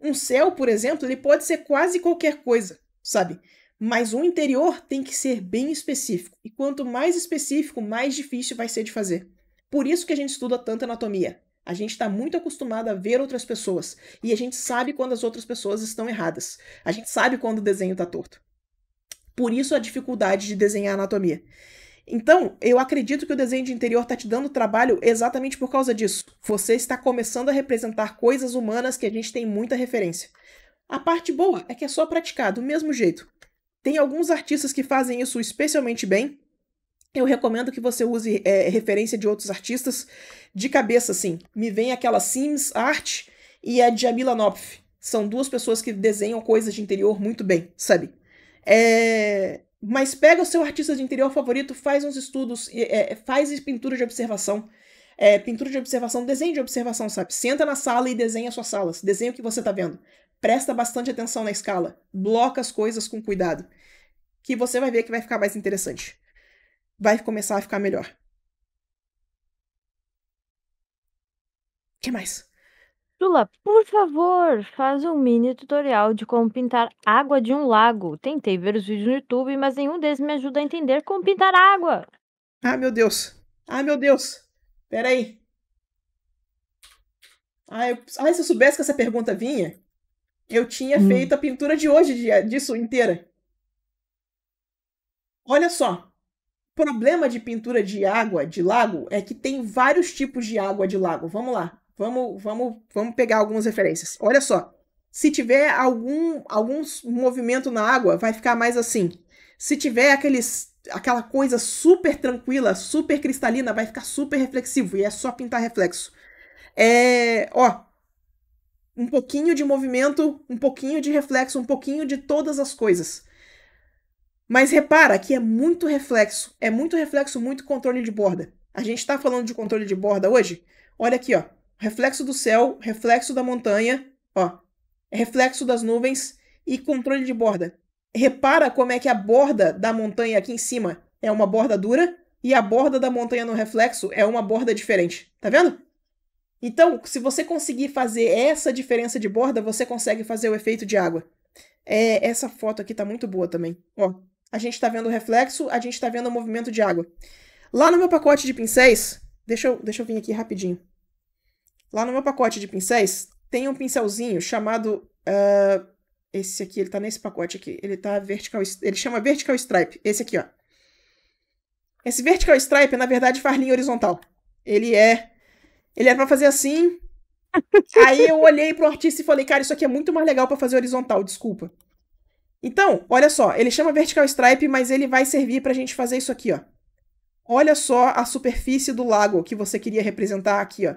Um céu, por exemplo, ele pode ser quase qualquer coisa, sabe? Mas um interior tem que ser bem específico. E quanto mais específico, mais difícil vai ser de fazer. Por isso que a gente estuda tanta anatomia. A gente está muito acostumado a ver outras pessoas e a gente sabe quando as outras pessoas estão erradas. A gente sabe quando o desenho está torto. Por isso a dificuldade de desenhar anatomia. Então, eu acredito que o desenho de interior está te dando trabalho exatamente por causa disso. Você está começando a representar coisas humanas que a gente tem muita referência. A parte boa é que é só praticar do mesmo jeito. Tem alguns artistas que fazem isso especialmente bem, eu recomendo que você use é, referência de outros artistas de cabeça, assim. Me vem aquela Sims Art e a Jamila Nopf. São duas pessoas que desenham coisas de interior muito bem, sabe? É... Mas pega o seu artista de interior favorito, faz uns estudos, é, faz pintura de observação. É, pintura de observação, desenho de observação, sabe? Senta na sala e desenha suas salas. Desenha o que você tá vendo. Presta bastante atenção na escala. Bloca as coisas com cuidado. Que você vai ver que vai ficar mais interessante vai começar a ficar melhor. O que mais? Lula, por favor, faz um mini tutorial de como pintar água de um lago. Tentei ver os vídeos no YouTube, mas nenhum deles me ajuda a entender como pintar água. Ah, meu Deus. Ah, meu Deus. Peraí. Ah, eu... ah, se eu soubesse que essa pergunta vinha, eu tinha hum. feito a pintura de hoje disso inteira. Olha só problema de pintura de água de lago é que tem vários tipos de água de lago. Vamos lá. Vamos, vamos, vamos pegar algumas referências. Olha só. Se tiver algum, algum movimento na água, vai ficar mais assim. Se tiver aqueles, aquela coisa super tranquila, super cristalina, vai ficar super reflexivo. E é só pintar reflexo. É, ó, um pouquinho de movimento, um pouquinho de reflexo, um pouquinho de todas as coisas. Mas repara que é muito reflexo, é muito reflexo, muito controle de borda. A gente está falando de controle de borda hoje? Olha aqui, ó. Reflexo do céu, reflexo da montanha, ó. É reflexo das nuvens e controle de borda. Repara como é que a borda da montanha aqui em cima é uma borda dura e a borda da montanha no reflexo é uma borda diferente. Tá vendo? Então, se você conseguir fazer essa diferença de borda, você consegue fazer o efeito de água. É, essa foto aqui tá muito boa também. Ó, a gente está vendo o reflexo, a gente está vendo o movimento de água. Lá no meu pacote de pincéis, deixa eu, deixa eu vir aqui rapidinho. Lá no meu pacote de pincéis, tem um pincelzinho chamado... Uh, esse aqui, ele tá nesse pacote aqui. Ele tá vertical... Ele chama vertical stripe. Esse aqui, ó. Esse vertical stripe é, na verdade, faz linha horizontal. Ele é... Ele era é pra fazer assim... aí eu olhei pro artista e falei, cara, isso aqui é muito mais legal para fazer horizontal, desculpa. Então, olha só, ele chama vertical stripe, mas ele vai servir para a gente fazer isso aqui, ó. Olha só a superfície do lago que você queria representar aqui, ó.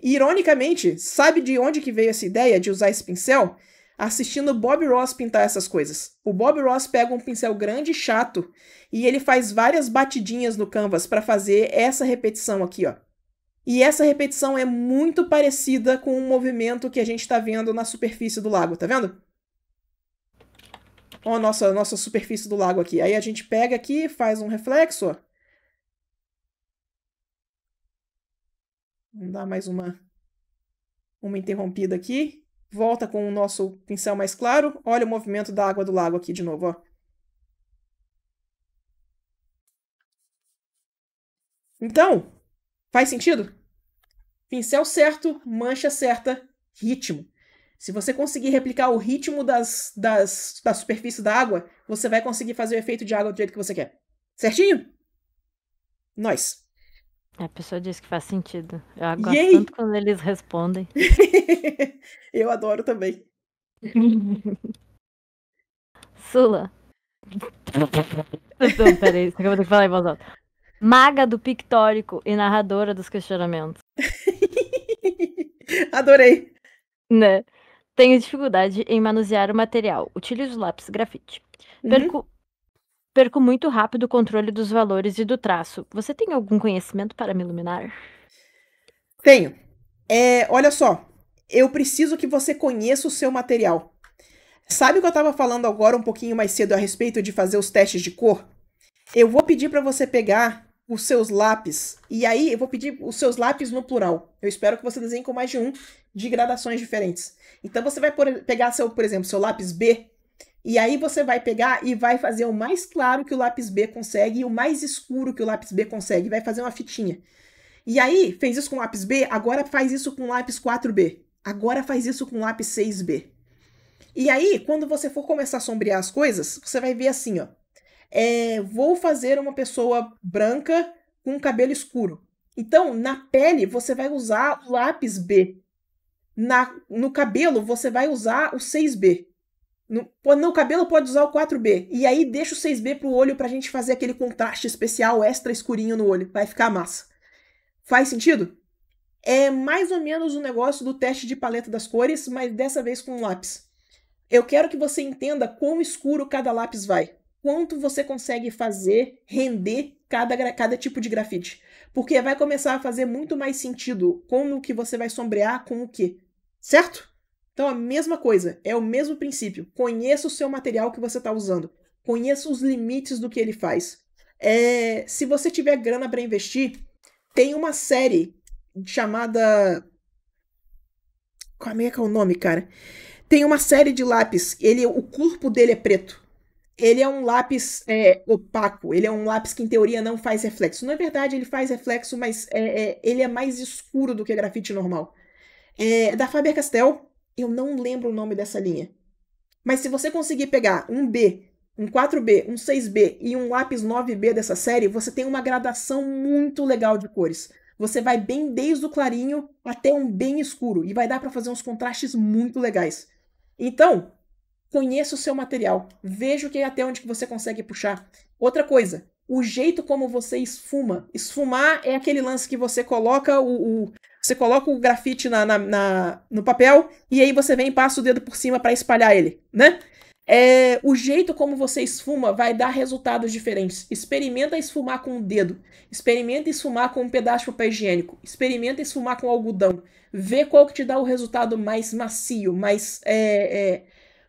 ironicamente, sabe de onde que veio essa ideia de usar esse pincel? Assistindo Bob Ross pintar essas coisas. O Bob Ross pega um pincel grande e chato e ele faz várias batidinhas no canvas para fazer essa repetição aqui, ó. E essa repetição é muito parecida com o movimento que a gente está vendo na superfície do lago, tá vendo? Ó, a nossa, nossa superfície do lago aqui. Aí a gente pega aqui, faz um reflexo, ó. Vamos dar mais uma, uma interrompida aqui. Volta com o nosso pincel mais claro. Olha o movimento da água do lago aqui de novo, ó. Então, faz sentido? Pincel certo, mancha certa, ritmo. Se você conseguir replicar o ritmo das, das, da superfície da água, você vai conseguir fazer o efeito de água do jeito que você quer. Certinho? Nós. A pessoa diz que faz sentido. Eu gosto Yay! tanto quando eles respondem. Eu adoro também. Sula. Não, peraí, isso que eu vou ter que falar em voz alta. Maga do pictórico e narradora dos questionamentos. Adorei. Né? Tenho dificuldade em manusear o material. Utilizo lápis grafite. Uhum. Perco, uhum. perco muito rápido o controle dos valores e do traço. Você tem algum conhecimento para me iluminar? Tenho. É, olha só, eu preciso que você conheça o seu material. Sabe o que eu estava falando agora um pouquinho mais cedo a respeito de fazer os testes de cor? Eu vou pedir para você pegar os seus lápis. E aí eu vou pedir os seus lápis no plural. Eu espero que você desenhe com mais de um de gradações diferentes. Então você vai por, pegar seu, por exemplo, seu lápis B, e aí você vai pegar e vai fazer o mais claro que o lápis B consegue e o mais escuro que o lápis B consegue, vai fazer uma fitinha. E aí, fez isso com o lápis B, agora faz isso com o lápis 4B. Agora faz isso com o lápis 6B. E aí, quando você for começar a sombrear as coisas, você vai ver assim, ó é, vou fazer uma pessoa branca com cabelo escuro. Então, na pele, você vai usar o lápis B. Na, no cabelo, você vai usar o 6B. No, no cabelo, pode usar o 4B. E aí, deixa o 6B pro olho pra gente fazer aquele contraste especial extra escurinho no olho. Vai ficar massa. Faz sentido? É mais ou menos o um negócio do teste de paleta das cores, mas dessa vez com lápis. Eu quero que você entenda quão escuro cada lápis vai quanto você consegue fazer render cada, cada tipo de grafite. Porque vai começar a fazer muito mais sentido como que você vai sombrear com o que, certo? Então a mesma coisa, é o mesmo princípio. Conheça o seu material que você está usando, conheça os limites do que ele faz. É, se você tiver grana para investir, tem uma série chamada. Como é que é o nome, cara? Tem uma série de lápis. Ele, o corpo dele é preto ele é um lápis é, opaco, ele é um lápis que em teoria não faz reflexo. Na verdade, ele faz reflexo, mas é, é, ele é mais escuro do que grafite normal. É, da Faber-Castell, eu não lembro o nome dessa linha. Mas se você conseguir pegar um B, um 4B, um 6B e um lápis 9B dessa série, você tem uma gradação muito legal de cores. Você vai bem desde o clarinho até um bem escuro e vai dar para fazer uns contrastes muito legais. Então, Conheça o seu material. Veja o que é até onde que você consegue puxar. Outra coisa, o jeito como você esfuma. Esfumar é aquele lance que você coloca o, o você coloca o grafite na, na, na, no papel e aí você vem e passa o dedo por cima para espalhar ele, né? É, o jeito como você esfuma vai dar resultados diferentes. Experimenta esfumar com o dedo. Experimenta esfumar com um pedaço de papel higiênico. Experimenta esfumar com algodão. Vê qual que te dá o resultado mais macio, mais é, é,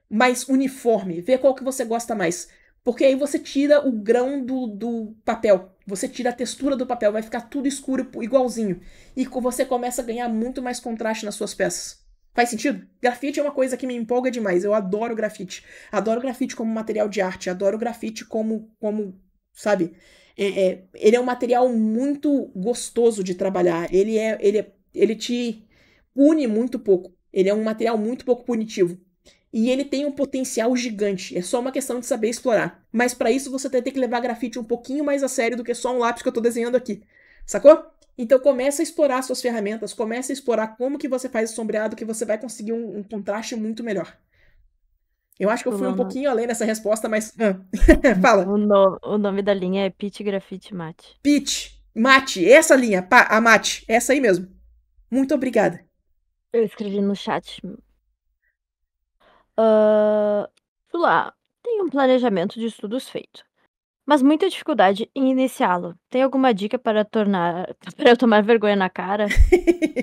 mais uniforme. Vê qual que você gosta mais. Porque aí você tira o grão do, do papel. Você tira a textura do papel. Vai ficar tudo escuro, igualzinho. E você começa a ganhar muito mais contraste nas suas peças. Faz sentido? Grafite é uma coisa que me empolga demais. Eu adoro grafite. Adoro grafite como material de arte. Adoro grafite como, como sabe? É, é, ele é um material muito gostoso de trabalhar. Ele é, ele, é, ele te une muito pouco. Ele é um material muito pouco punitivo e ele tem um potencial gigante, é só uma questão de saber explorar. Mas para isso você vai ter que levar grafite um pouquinho mais a sério do que só um lápis que eu estou desenhando aqui. Sacou? Então começa a explorar suas ferramentas, começa a explorar como que você faz o sombreado que você vai conseguir um, um contraste muito melhor. Eu acho que eu fui um pouquinho além dessa resposta, mas fala. O, no... o, nome da linha é Pitch Grafite Mate. Pitch Mate, essa linha, a Mate, essa aí mesmo. Muito obrigada. Eu escrevi no chat Sula tem um planejamento de estudos feito, mas muita dificuldade em iniciá-lo. Tem alguma dica para tornar para eu tomar vergonha na cara?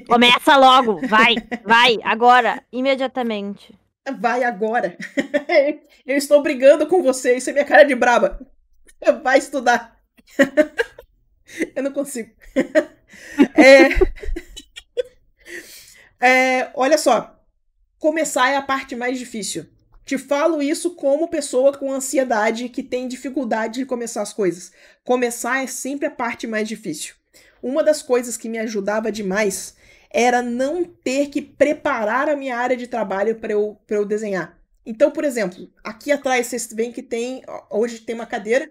Começa logo, vai, vai agora, imediatamente. Vai agora. eu estou brigando com você, isso é minha cara de braba. Vai estudar. eu não consigo. é... É, olha só, começar é a parte mais difícil. Te falo isso como pessoa com ansiedade que tem dificuldade de começar as coisas. Começar é sempre a parte mais difícil. Uma das coisas que me ajudava demais era não ter que preparar a minha área de trabalho para eu, eu desenhar. Então, por exemplo, aqui atrás vocês veem que tem. Hoje tem uma cadeira,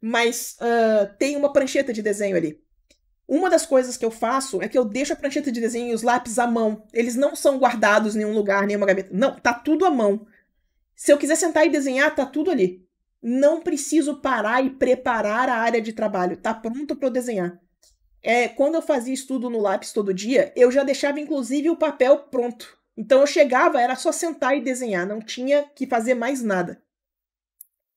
mas uh, tem uma prancheta de desenho ali. Uma das coisas que eu faço é que eu deixo a prancheta de desenho e os lápis à mão. Eles não são guardados em nenhum lugar, nenhuma gaveta. Não, tá tudo à mão. Se eu quiser sentar e desenhar, tá tudo ali. Não preciso parar e preparar a área de trabalho. Tá pronto para eu desenhar. É, quando eu fazia estudo no lápis todo dia, eu já deixava inclusive o papel pronto. Então eu chegava, era só sentar e desenhar, não tinha que fazer mais nada.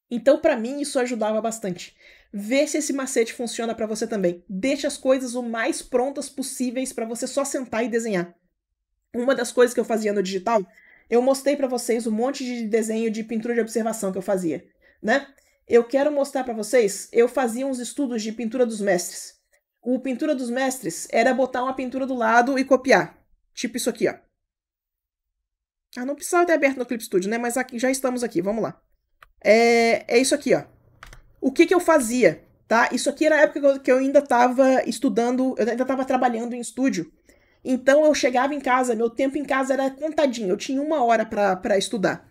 Então para mim isso ajudava bastante. Vê se esse macete funciona para você também. Deixe as coisas o mais prontas possíveis para você só sentar e desenhar. Uma das coisas que eu fazia no digital, eu mostrei para vocês um monte de desenho de pintura de observação que eu fazia, né? Eu quero mostrar para vocês, eu fazia uns estudos de pintura dos mestres. O pintura dos mestres era botar uma pintura do lado e copiar. Tipo isso aqui, ó. Ah, não precisava ter aberto no Clip Studio, né? Mas aqui, já estamos aqui, vamos lá. É, é isso aqui, ó o que, que eu fazia, tá? Isso aqui era a época que eu ainda estava estudando, eu ainda estava trabalhando em estúdio. Então eu chegava em casa, meu tempo em casa era contadinho, eu tinha uma hora para estudar.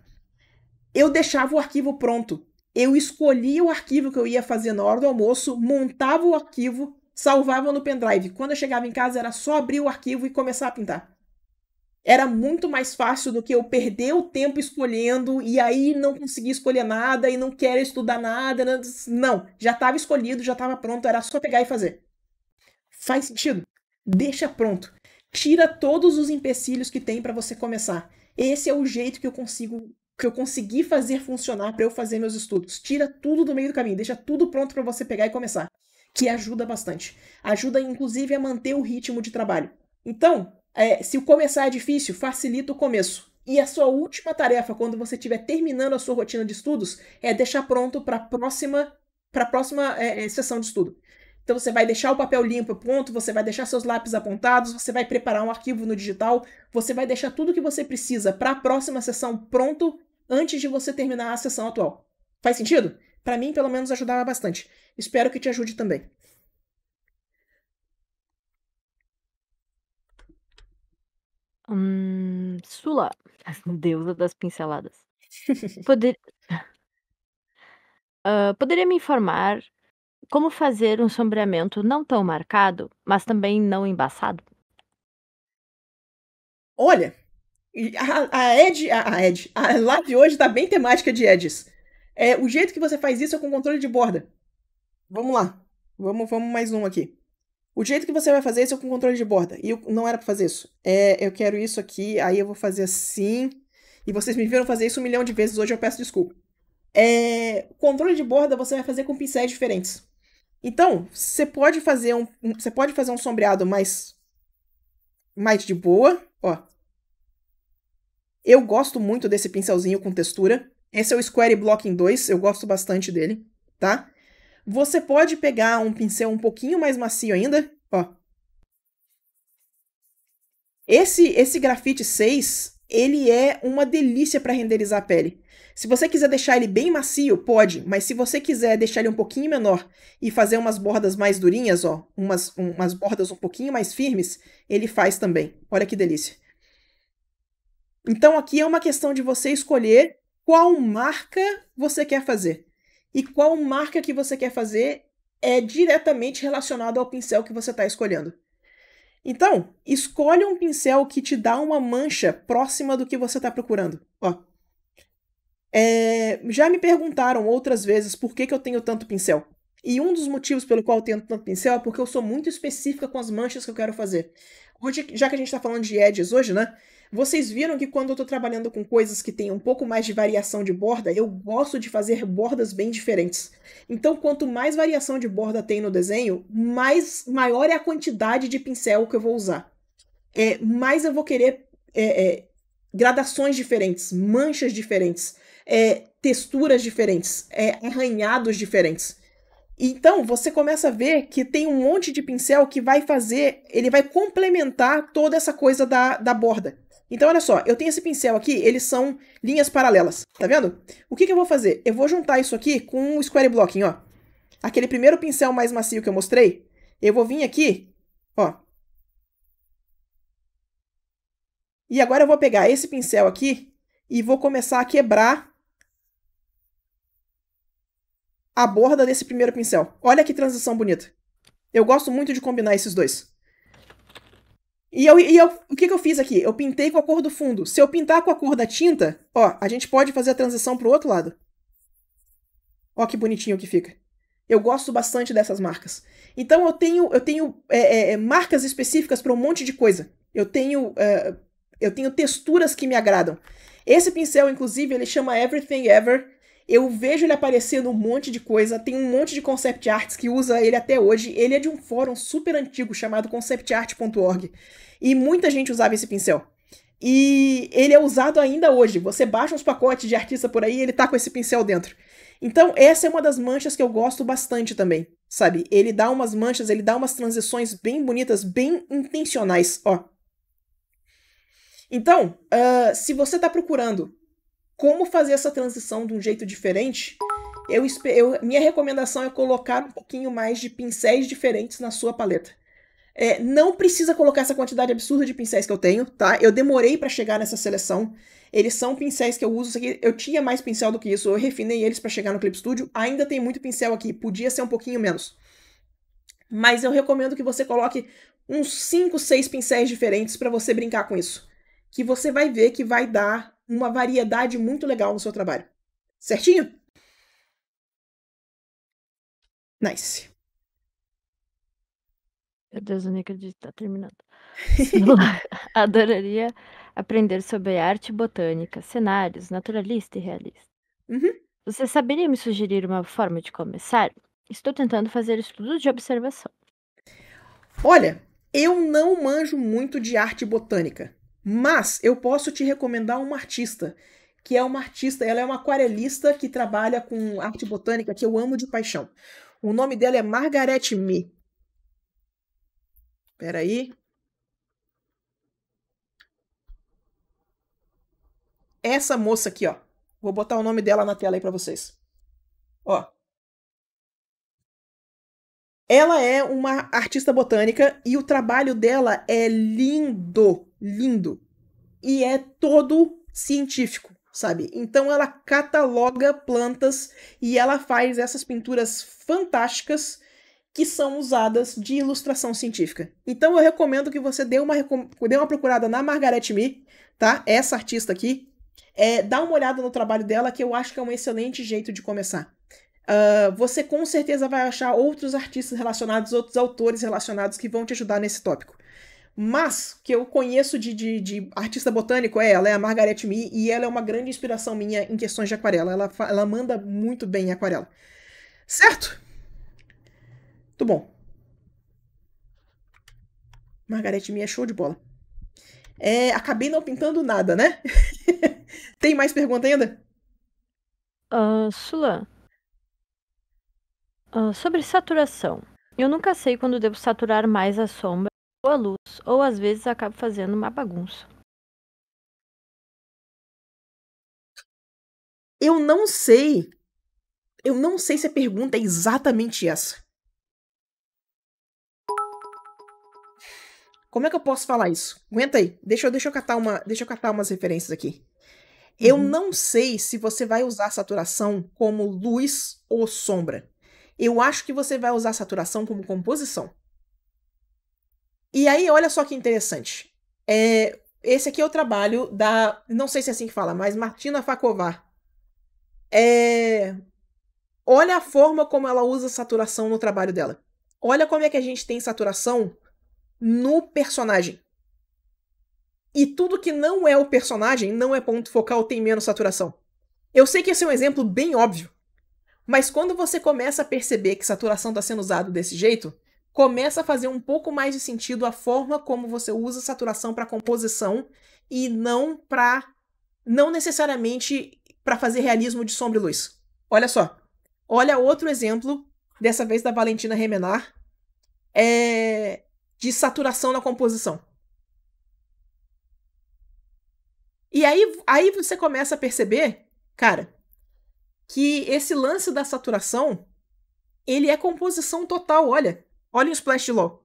Eu deixava o arquivo pronto. Eu escolhia o arquivo que eu ia fazer na hora do almoço, montava o arquivo, salvava no pendrive. Quando eu chegava em casa era só abrir o arquivo e começar a pintar era muito mais fácil do que eu perder o tempo escolhendo e aí não conseguir escolher nada e não quero estudar nada. Né? Não, já estava escolhido, já estava pronto, era só pegar e fazer. Faz sentido? Deixa pronto. Tira todos os empecilhos que tem para você começar. Esse é o jeito que eu consigo que eu consegui fazer funcionar para eu fazer meus estudos. Tira tudo do meio do caminho, deixa tudo pronto para você pegar e começar, que ajuda bastante. Ajuda inclusive a manter o ritmo de trabalho. Então, é, se o começar é difícil, facilita o começo. E a sua última tarefa, quando você estiver terminando a sua rotina de estudos, é deixar pronto para a próxima, pra próxima é, é, sessão de estudo. Então você vai deixar o papel limpo pronto, você vai deixar seus lápis apontados, você vai preparar um arquivo no digital, você vai deixar tudo que você precisa para a próxima sessão pronto antes de você terminar a sessão atual. Faz sentido? Para mim, pelo menos, ajudava bastante. Espero que te ajude também. Hum, Sula, deusa das pinceladas. Poder... Ah, poderia me informar como fazer um sombreamento não tão marcado, mas também não embaçado? Olha, a, a Ed, a, a Ed, a live hoje tá bem temática de Edis. É, o jeito que você faz isso é com controle de borda. Vamos lá. Vamos, vamos mais um aqui. O jeito que você vai fazer isso é com controle de borda. E eu, não era para fazer isso. É, eu quero isso aqui, aí eu vou fazer assim. E vocês me viram fazer isso um milhão de vezes, hoje eu peço desculpa. É, controle de borda você vai fazer com pincéis diferentes. Então, você pode fazer um, você pode fazer um sombreado mais mais de boa, ó. Eu gosto muito desse pincelzinho com textura. Esse é o Square Blocking 2, eu gosto bastante dele, tá? Você pode pegar um pincel um pouquinho mais macio ainda, ó. Esse, esse grafite 6, ele é uma delícia para renderizar a pele. Se você quiser deixar ele bem macio, pode, mas se você quiser deixar ele um pouquinho menor e fazer umas bordas mais durinhas, ó, umas, um, umas bordas um pouquinho mais firmes, ele faz também. Olha que delícia. Então aqui é uma questão de você escolher qual marca você quer fazer e qual marca que você quer fazer é diretamente relacionado ao pincel que você está escolhendo. Então, escolha um pincel que te dá uma mancha próxima do que você está procurando. Ó, é, já me perguntaram outras vezes por que, que eu tenho tanto pincel. E um dos motivos pelo qual eu tenho tanto pincel é porque eu sou muito específica com as manchas que eu quero fazer. Hoje, já que a gente está falando de edges hoje, né? Vocês viram que quando eu estou trabalhando com coisas que têm um pouco mais de variação de borda, eu gosto de fazer bordas bem diferentes. Então, quanto mais variação de borda tem no desenho, mais maior é a quantidade de pincel que eu vou usar. É, mais eu vou querer é, é, gradações diferentes, manchas diferentes, é, texturas diferentes, é, arranhados diferentes. Então, você começa a ver que tem um monte de pincel que vai fazer, ele vai complementar toda essa coisa da, da borda. Então, olha só, eu tenho esse pincel aqui, eles são linhas paralelas, tá vendo? O que, que eu vou fazer? Eu vou juntar isso aqui com o um square blocking, ó. Aquele primeiro pincel mais macio que eu mostrei, eu vou vir aqui, ó. E agora eu vou pegar esse pincel aqui e vou começar a quebrar a borda desse primeiro pincel. Olha que transição bonita. Eu gosto muito de combinar esses dois. E, eu, e eu, o que, que eu fiz aqui? Eu pintei com a cor do fundo. Se eu pintar com a cor da tinta, ó, a gente pode fazer a transição para o outro lado. Ó que bonitinho que fica. Eu gosto bastante dessas marcas. Então eu tenho, eu tenho é, é, é marcas específicas para um monte de coisa. Eu tenho, é, eu tenho texturas que me agradam. Esse pincel, inclusive, ele chama Everything Ever eu vejo ele aparecendo um monte de coisa, tem um monte de concept arts que usa ele até hoje. Ele é de um fórum super antigo chamado conceptart.org. E muita gente usava esse pincel. E ele é usado ainda hoje. Você baixa uns pacotes de artista por aí, ele tá com esse pincel dentro. Então, essa é uma das manchas que eu gosto bastante também, sabe? Ele dá umas manchas, ele dá umas transições bem bonitas, bem intencionais, ó. Então, uh, se você tá procurando como fazer essa transição de um jeito diferente, eu, eu, minha recomendação é colocar um pouquinho mais de pincéis diferentes na sua paleta. É, não precisa colocar essa quantidade absurda de pincéis que eu tenho, tá? Eu demorei para chegar nessa seleção. Eles são pincéis que eu uso. Eu tinha mais pincel do que isso. Eu refinei eles para chegar no Clip Studio. Ainda tem muito pincel aqui. Podia ser um pouquinho menos. Mas eu recomendo que você coloque uns 5, 6 pincéis diferentes para você brincar com isso. Que você vai ver que vai dar uma variedade muito legal no seu trabalho. Certinho? Nice. Meu Deus, eu nem acredito que tá terminando. Adoraria aprender sobre arte botânica, cenários, naturalista e realista. Uhum. Você saberia me sugerir uma forma de começar? Estou tentando fazer estudos de observação. Olha, eu não manjo muito de arte botânica. Mas eu posso te recomendar uma artista, que é uma artista, ela é uma aquarelista que trabalha com arte botânica que eu amo de paixão. O nome dela é Margaret Me. Peraí. Essa moça aqui, ó. Vou botar o nome dela na tela aí para vocês. Ó, ela é uma artista botânica e o trabalho dela é lindo, lindo. E é todo científico, sabe? Então ela cataloga plantas e ela faz essas pinturas fantásticas que são usadas de ilustração científica. Então eu recomendo que você dê uma, dê uma procurada na Margaret Me, tá? Essa artista aqui. É, dá uma olhada no trabalho dela, que eu acho que é um excelente jeito de começar. Uh, você com certeza vai achar outros artistas relacionados, outros autores relacionados que vão te ajudar nesse tópico. Mas que eu conheço de, de, de artista botânico é ela, é a Margaret Mee, e ela é uma grande inspiração minha em questões de aquarela. Ela, ela manda muito bem em aquarela. Certo? Muito bom. Margaret Mee é show de bola. É, acabei não pintando nada, né? Tem mais pergunta ainda? Uh, ah, Sula, Uh, sobre saturação. Eu nunca sei quando devo saturar mais a sombra ou a luz, ou às vezes acabo fazendo uma bagunça. Eu não sei. Eu não sei se a pergunta é exatamente essa. Como é que eu posso falar isso? Aguenta aí. Deixa eu, deixa eu, catar, uma, deixa eu catar umas referências aqui. Eu uhum. não sei se você vai usar saturação como luz ou sombra. Eu acho que você vai usar saturação como composição. E aí, olha só que interessante. É, esse aqui é o trabalho da. Não sei se é assim que fala, mas Martina Fakovar. É, olha a forma como ela usa saturação no trabalho dela. Olha como é que a gente tem saturação no personagem. E tudo que não é o personagem, não é ponto focal, tem menos saturação. Eu sei que esse é um exemplo bem óbvio, mas quando você começa a perceber que saturação está sendo usado desse jeito, começa a fazer um pouco mais de sentido a forma como você usa saturação para composição e não para não necessariamente para fazer realismo de sombra e luz. Olha só. Olha outro exemplo, dessa vez da Valentina Remenar, é de saturação na composição. E aí, aí você começa a perceber, cara, que esse lance da saturação, ele é composição total, olha. Olha o Splash Law.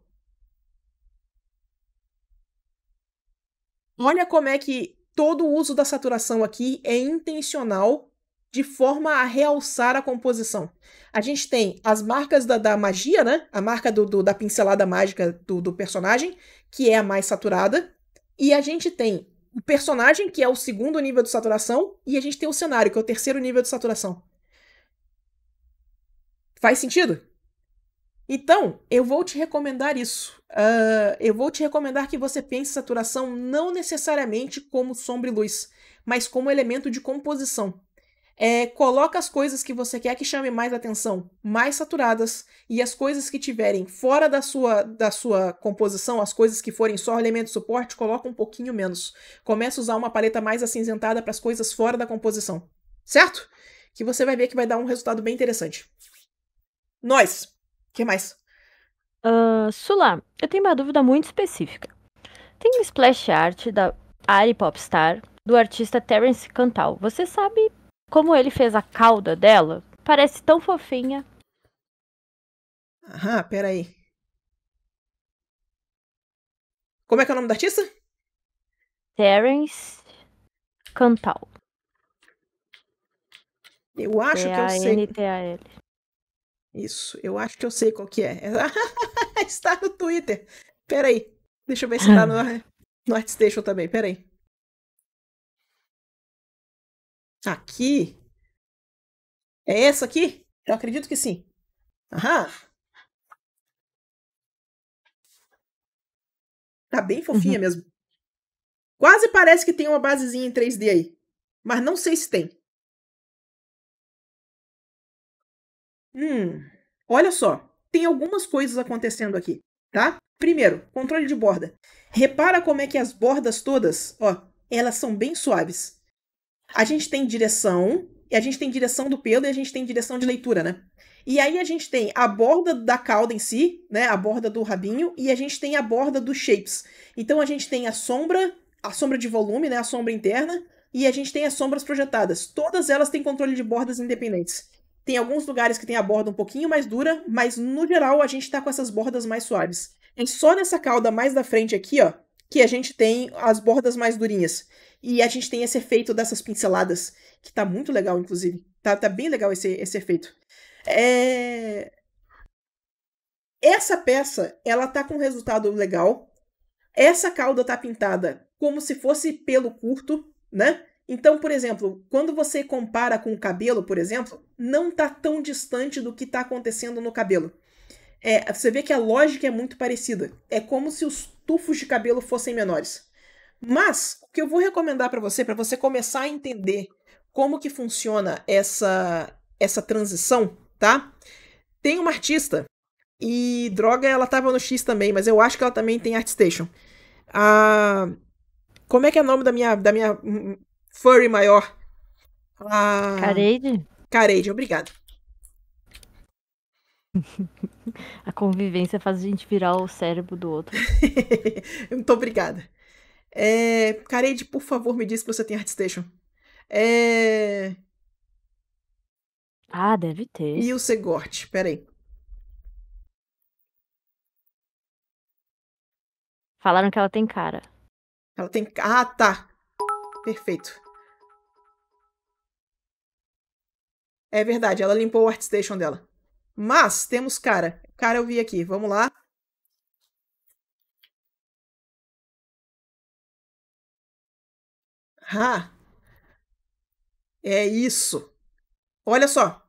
Olha como é que todo o uso da saturação aqui é intencional de forma a realçar a composição. A gente tem as marcas da, da magia, né? A marca do, do, da pincelada mágica do, do personagem, que é a mais saturada. E a gente tem o personagem, que é o segundo nível de saturação, e a gente tem o cenário, que é o terceiro nível de saturação. Faz sentido? Então, eu vou te recomendar isso. Uh, eu vou te recomendar que você pense saturação não necessariamente como sombra e luz, mas como elemento de composição é, coloca as coisas que você quer que chame mais atenção, mais saturadas, e as coisas que tiverem fora da sua, da sua composição, as coisas que forem só elemento de suporte, coloca um pouquinho menos. Começa a usar uma paleta mais acinzentada para as coisas fora da composição, certo? Que você vai ver que vai dar um resultado bem interessante. Nós, o que mais? Uh, Sula, eu tenho uma dúvida muito específica. Tem um splash art da Ari Popstar, do artista Terence Cantal. Você sabe como ele fez a cauda dela, parece tão fofinha. Ah, peraí. Como é que é o nome da artista? Terence Cantal. Eu acho que eu sei. T-A-N-T-A-L. Isso, eu acho que eu sei qual que é. Está no Twitter. Peraí, deixa eu ver se está no, no Artstation também, peraí. Aqui. É essa aqui? Eu acredito que sim. Aham. Tá bem fofinha uhum. mesmo. Quase parece que tem uma basezinha em 3D aí. Mas não sei se tem. Hum. Olha só. Tem algumas coisas acontecendo aqui, tá? Primeiro, controle de borda. Repara como é que as bordas todas, ó, elas são bem suaves. A gente tem direção, e a gente tem direção do pelo e a gente tem direção de leitura, né? E aí a gente tem a borda da cauda em si, né? A borda do rabinho, e a gente tem a borda dos shapes. Então a gente tem a sombra, a sombra de volume, né? A sombra interna, e a gente tem as sombras projetadas. Todas elas têm controle de bordas independentes. Tem alguns lugares que tem a borda um pouquinho mais dura, mas no geral a gente tá com essas bordas mais suaves. É só nessa cauda mais da frente aqui, ó, que a gente tem as bordas mais durinhas. E a gente tem esse efeito dessas pinceladas, que tá muito legal, inclusive. Tá, tá bem legal esse, esse efeito. É... Essa peça, ela tá com um resultado legal. Essa cauda tá pintada como se fosse pelo curto, né? Então, por exemplo, quando você compara com o cabelo, por exemplo, não tá tão distante do que tá acontecendo no cabelo. É, você vê que a lógica é muito parecida. É como se os tufos de cabelo fossem menores. Mas o que eu vou recomendar para você, para você começar a entender como que funciona essa essa transição, tá? Tem uma artista e droga, ela tava no X também, mas eu acho que ela também tem ArtStation. Ah, Como é que é o nome da minha da minha hum, hum, furry maior? A Carade? obrigada. obrigado. A convivência faz a gente virar o cérebro do outro. Muito obrigada. É... Carede, por favor, me diz que você tem Artstation. É... Ah, deve ter. E o Segort, peraí. Falaram que ela tem cara. Ela tem. Ah, tá. Perfeito. É verdade, ela limpou o Artstation dela. Mas temos cara. Cara eu vi aqui. Vamos lá. Ah, é isso. Olha só.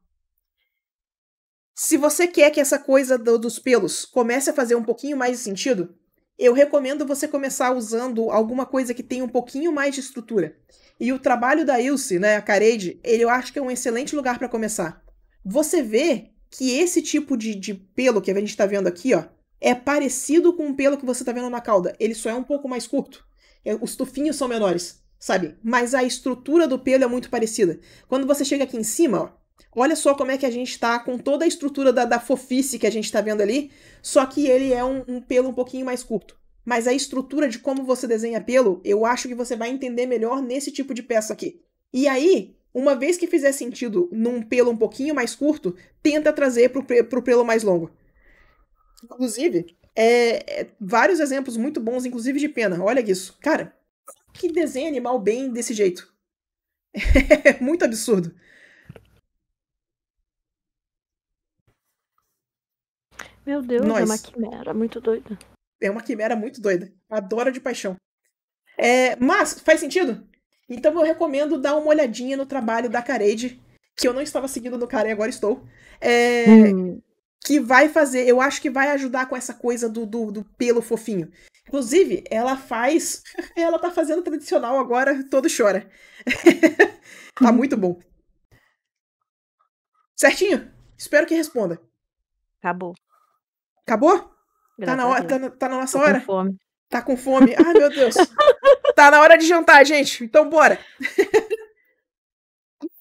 Se você quer que essa coisa do, dos pelos comece a fazer um pouquinho mais de sentido, eu recomendo você começar usando alguma coisa que tenha um pouquinho mais de estrutura. E o trabalho da Ilse, né, a Carade, ele eu acho que é um excelente lugar para começar. Você vê que esse tipo de, de pelo que a gente está vendo aqui, ó, é parecido com o pelo que você está vendo na cauda. Ele só é um pouco mais curto. É, os tufinhos são menores sabe? Mas a estrutura do pelo é muito parecida. Quando você chega aqui em cima, ó, olha só como é que a gente tá com toda a estrutura da, da fofice que a gente tá vendo ali, só que ele é um, um pelo um pouquinho mais curto. Mas a estrutura de como você desenha pelo, eu acho que você vai entender melhor nesse tipo de peça aqui. E aí, uma vez que fizer sentido num pelo um pouquinho mais curto, tenta trazer pro, pro pelo mais longo. Inclusive, é, é, vários exemplos muito bons, inclusive de pena. Olha isso. Cara, que desenha animal bem desse jeito? É muito absurdo. Meu Deus, Nós. é uma quimera muito doida. É uma quimera muito doida. Adoro de paixão. É, mas, faz sentido? Então eu recomendo dar uma olhadinha no trabalho da Carede, que eu não estava seguindo no cara e agora estou. É, hum. Que vai fazer, eu acho que vai ajudar com essa coisa do, do, do pelo fofinho. Inclusive, ela faz. Ela tá fazendo tradicional agora, todo chora. tá muito bom. Certinho? Espero que responda. Acabou. Acabou? Tá na, hora, tá na, tá, na nossa Tô hora? Com fome. Tá com fome. Ai, meu Deus. tá na hora de jantar, gente. Então, bora.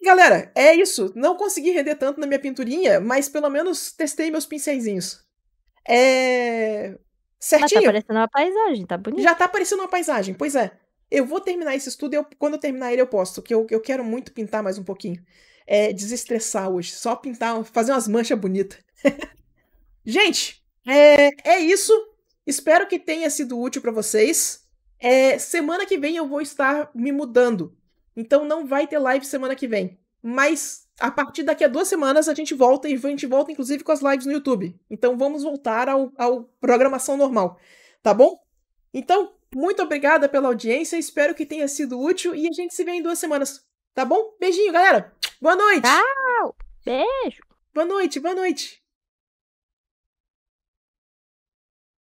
Galera, é isso. Não consegui render tanto na minha pinturinha, mas pelo menos testei meus pincéis. É... Certinho. Mas tá parecendo uma paisagem, tá bonito. Já tá parecendo uma paisagem, pois é. Eu vou terminar esse estudo e eu, quando eu terminar ele eu posto, que eu, eu quero muito pintar mais um pouquinho. É, desestressar hoje, só pintar, fazer umas manchas bonitas. Gente, é, é isso. Espero que tenha sido útil para vocês. É, semana que vem eu vou estar me mudando. Então não vai ter live semana que vem mas a partir daqui a duas semanas a gente volta e a gente volta inclusive com as lives no YouTube. Então vamos voltar ao, ao programação normal, tá bom? Então, muito obrigada pela audiência, espero que tenha sido útil e a gente se vê em duas semanas, tá bom? Beijinho, galera! Boa noite! Tchau! Beijo! Boa noite, boa noite!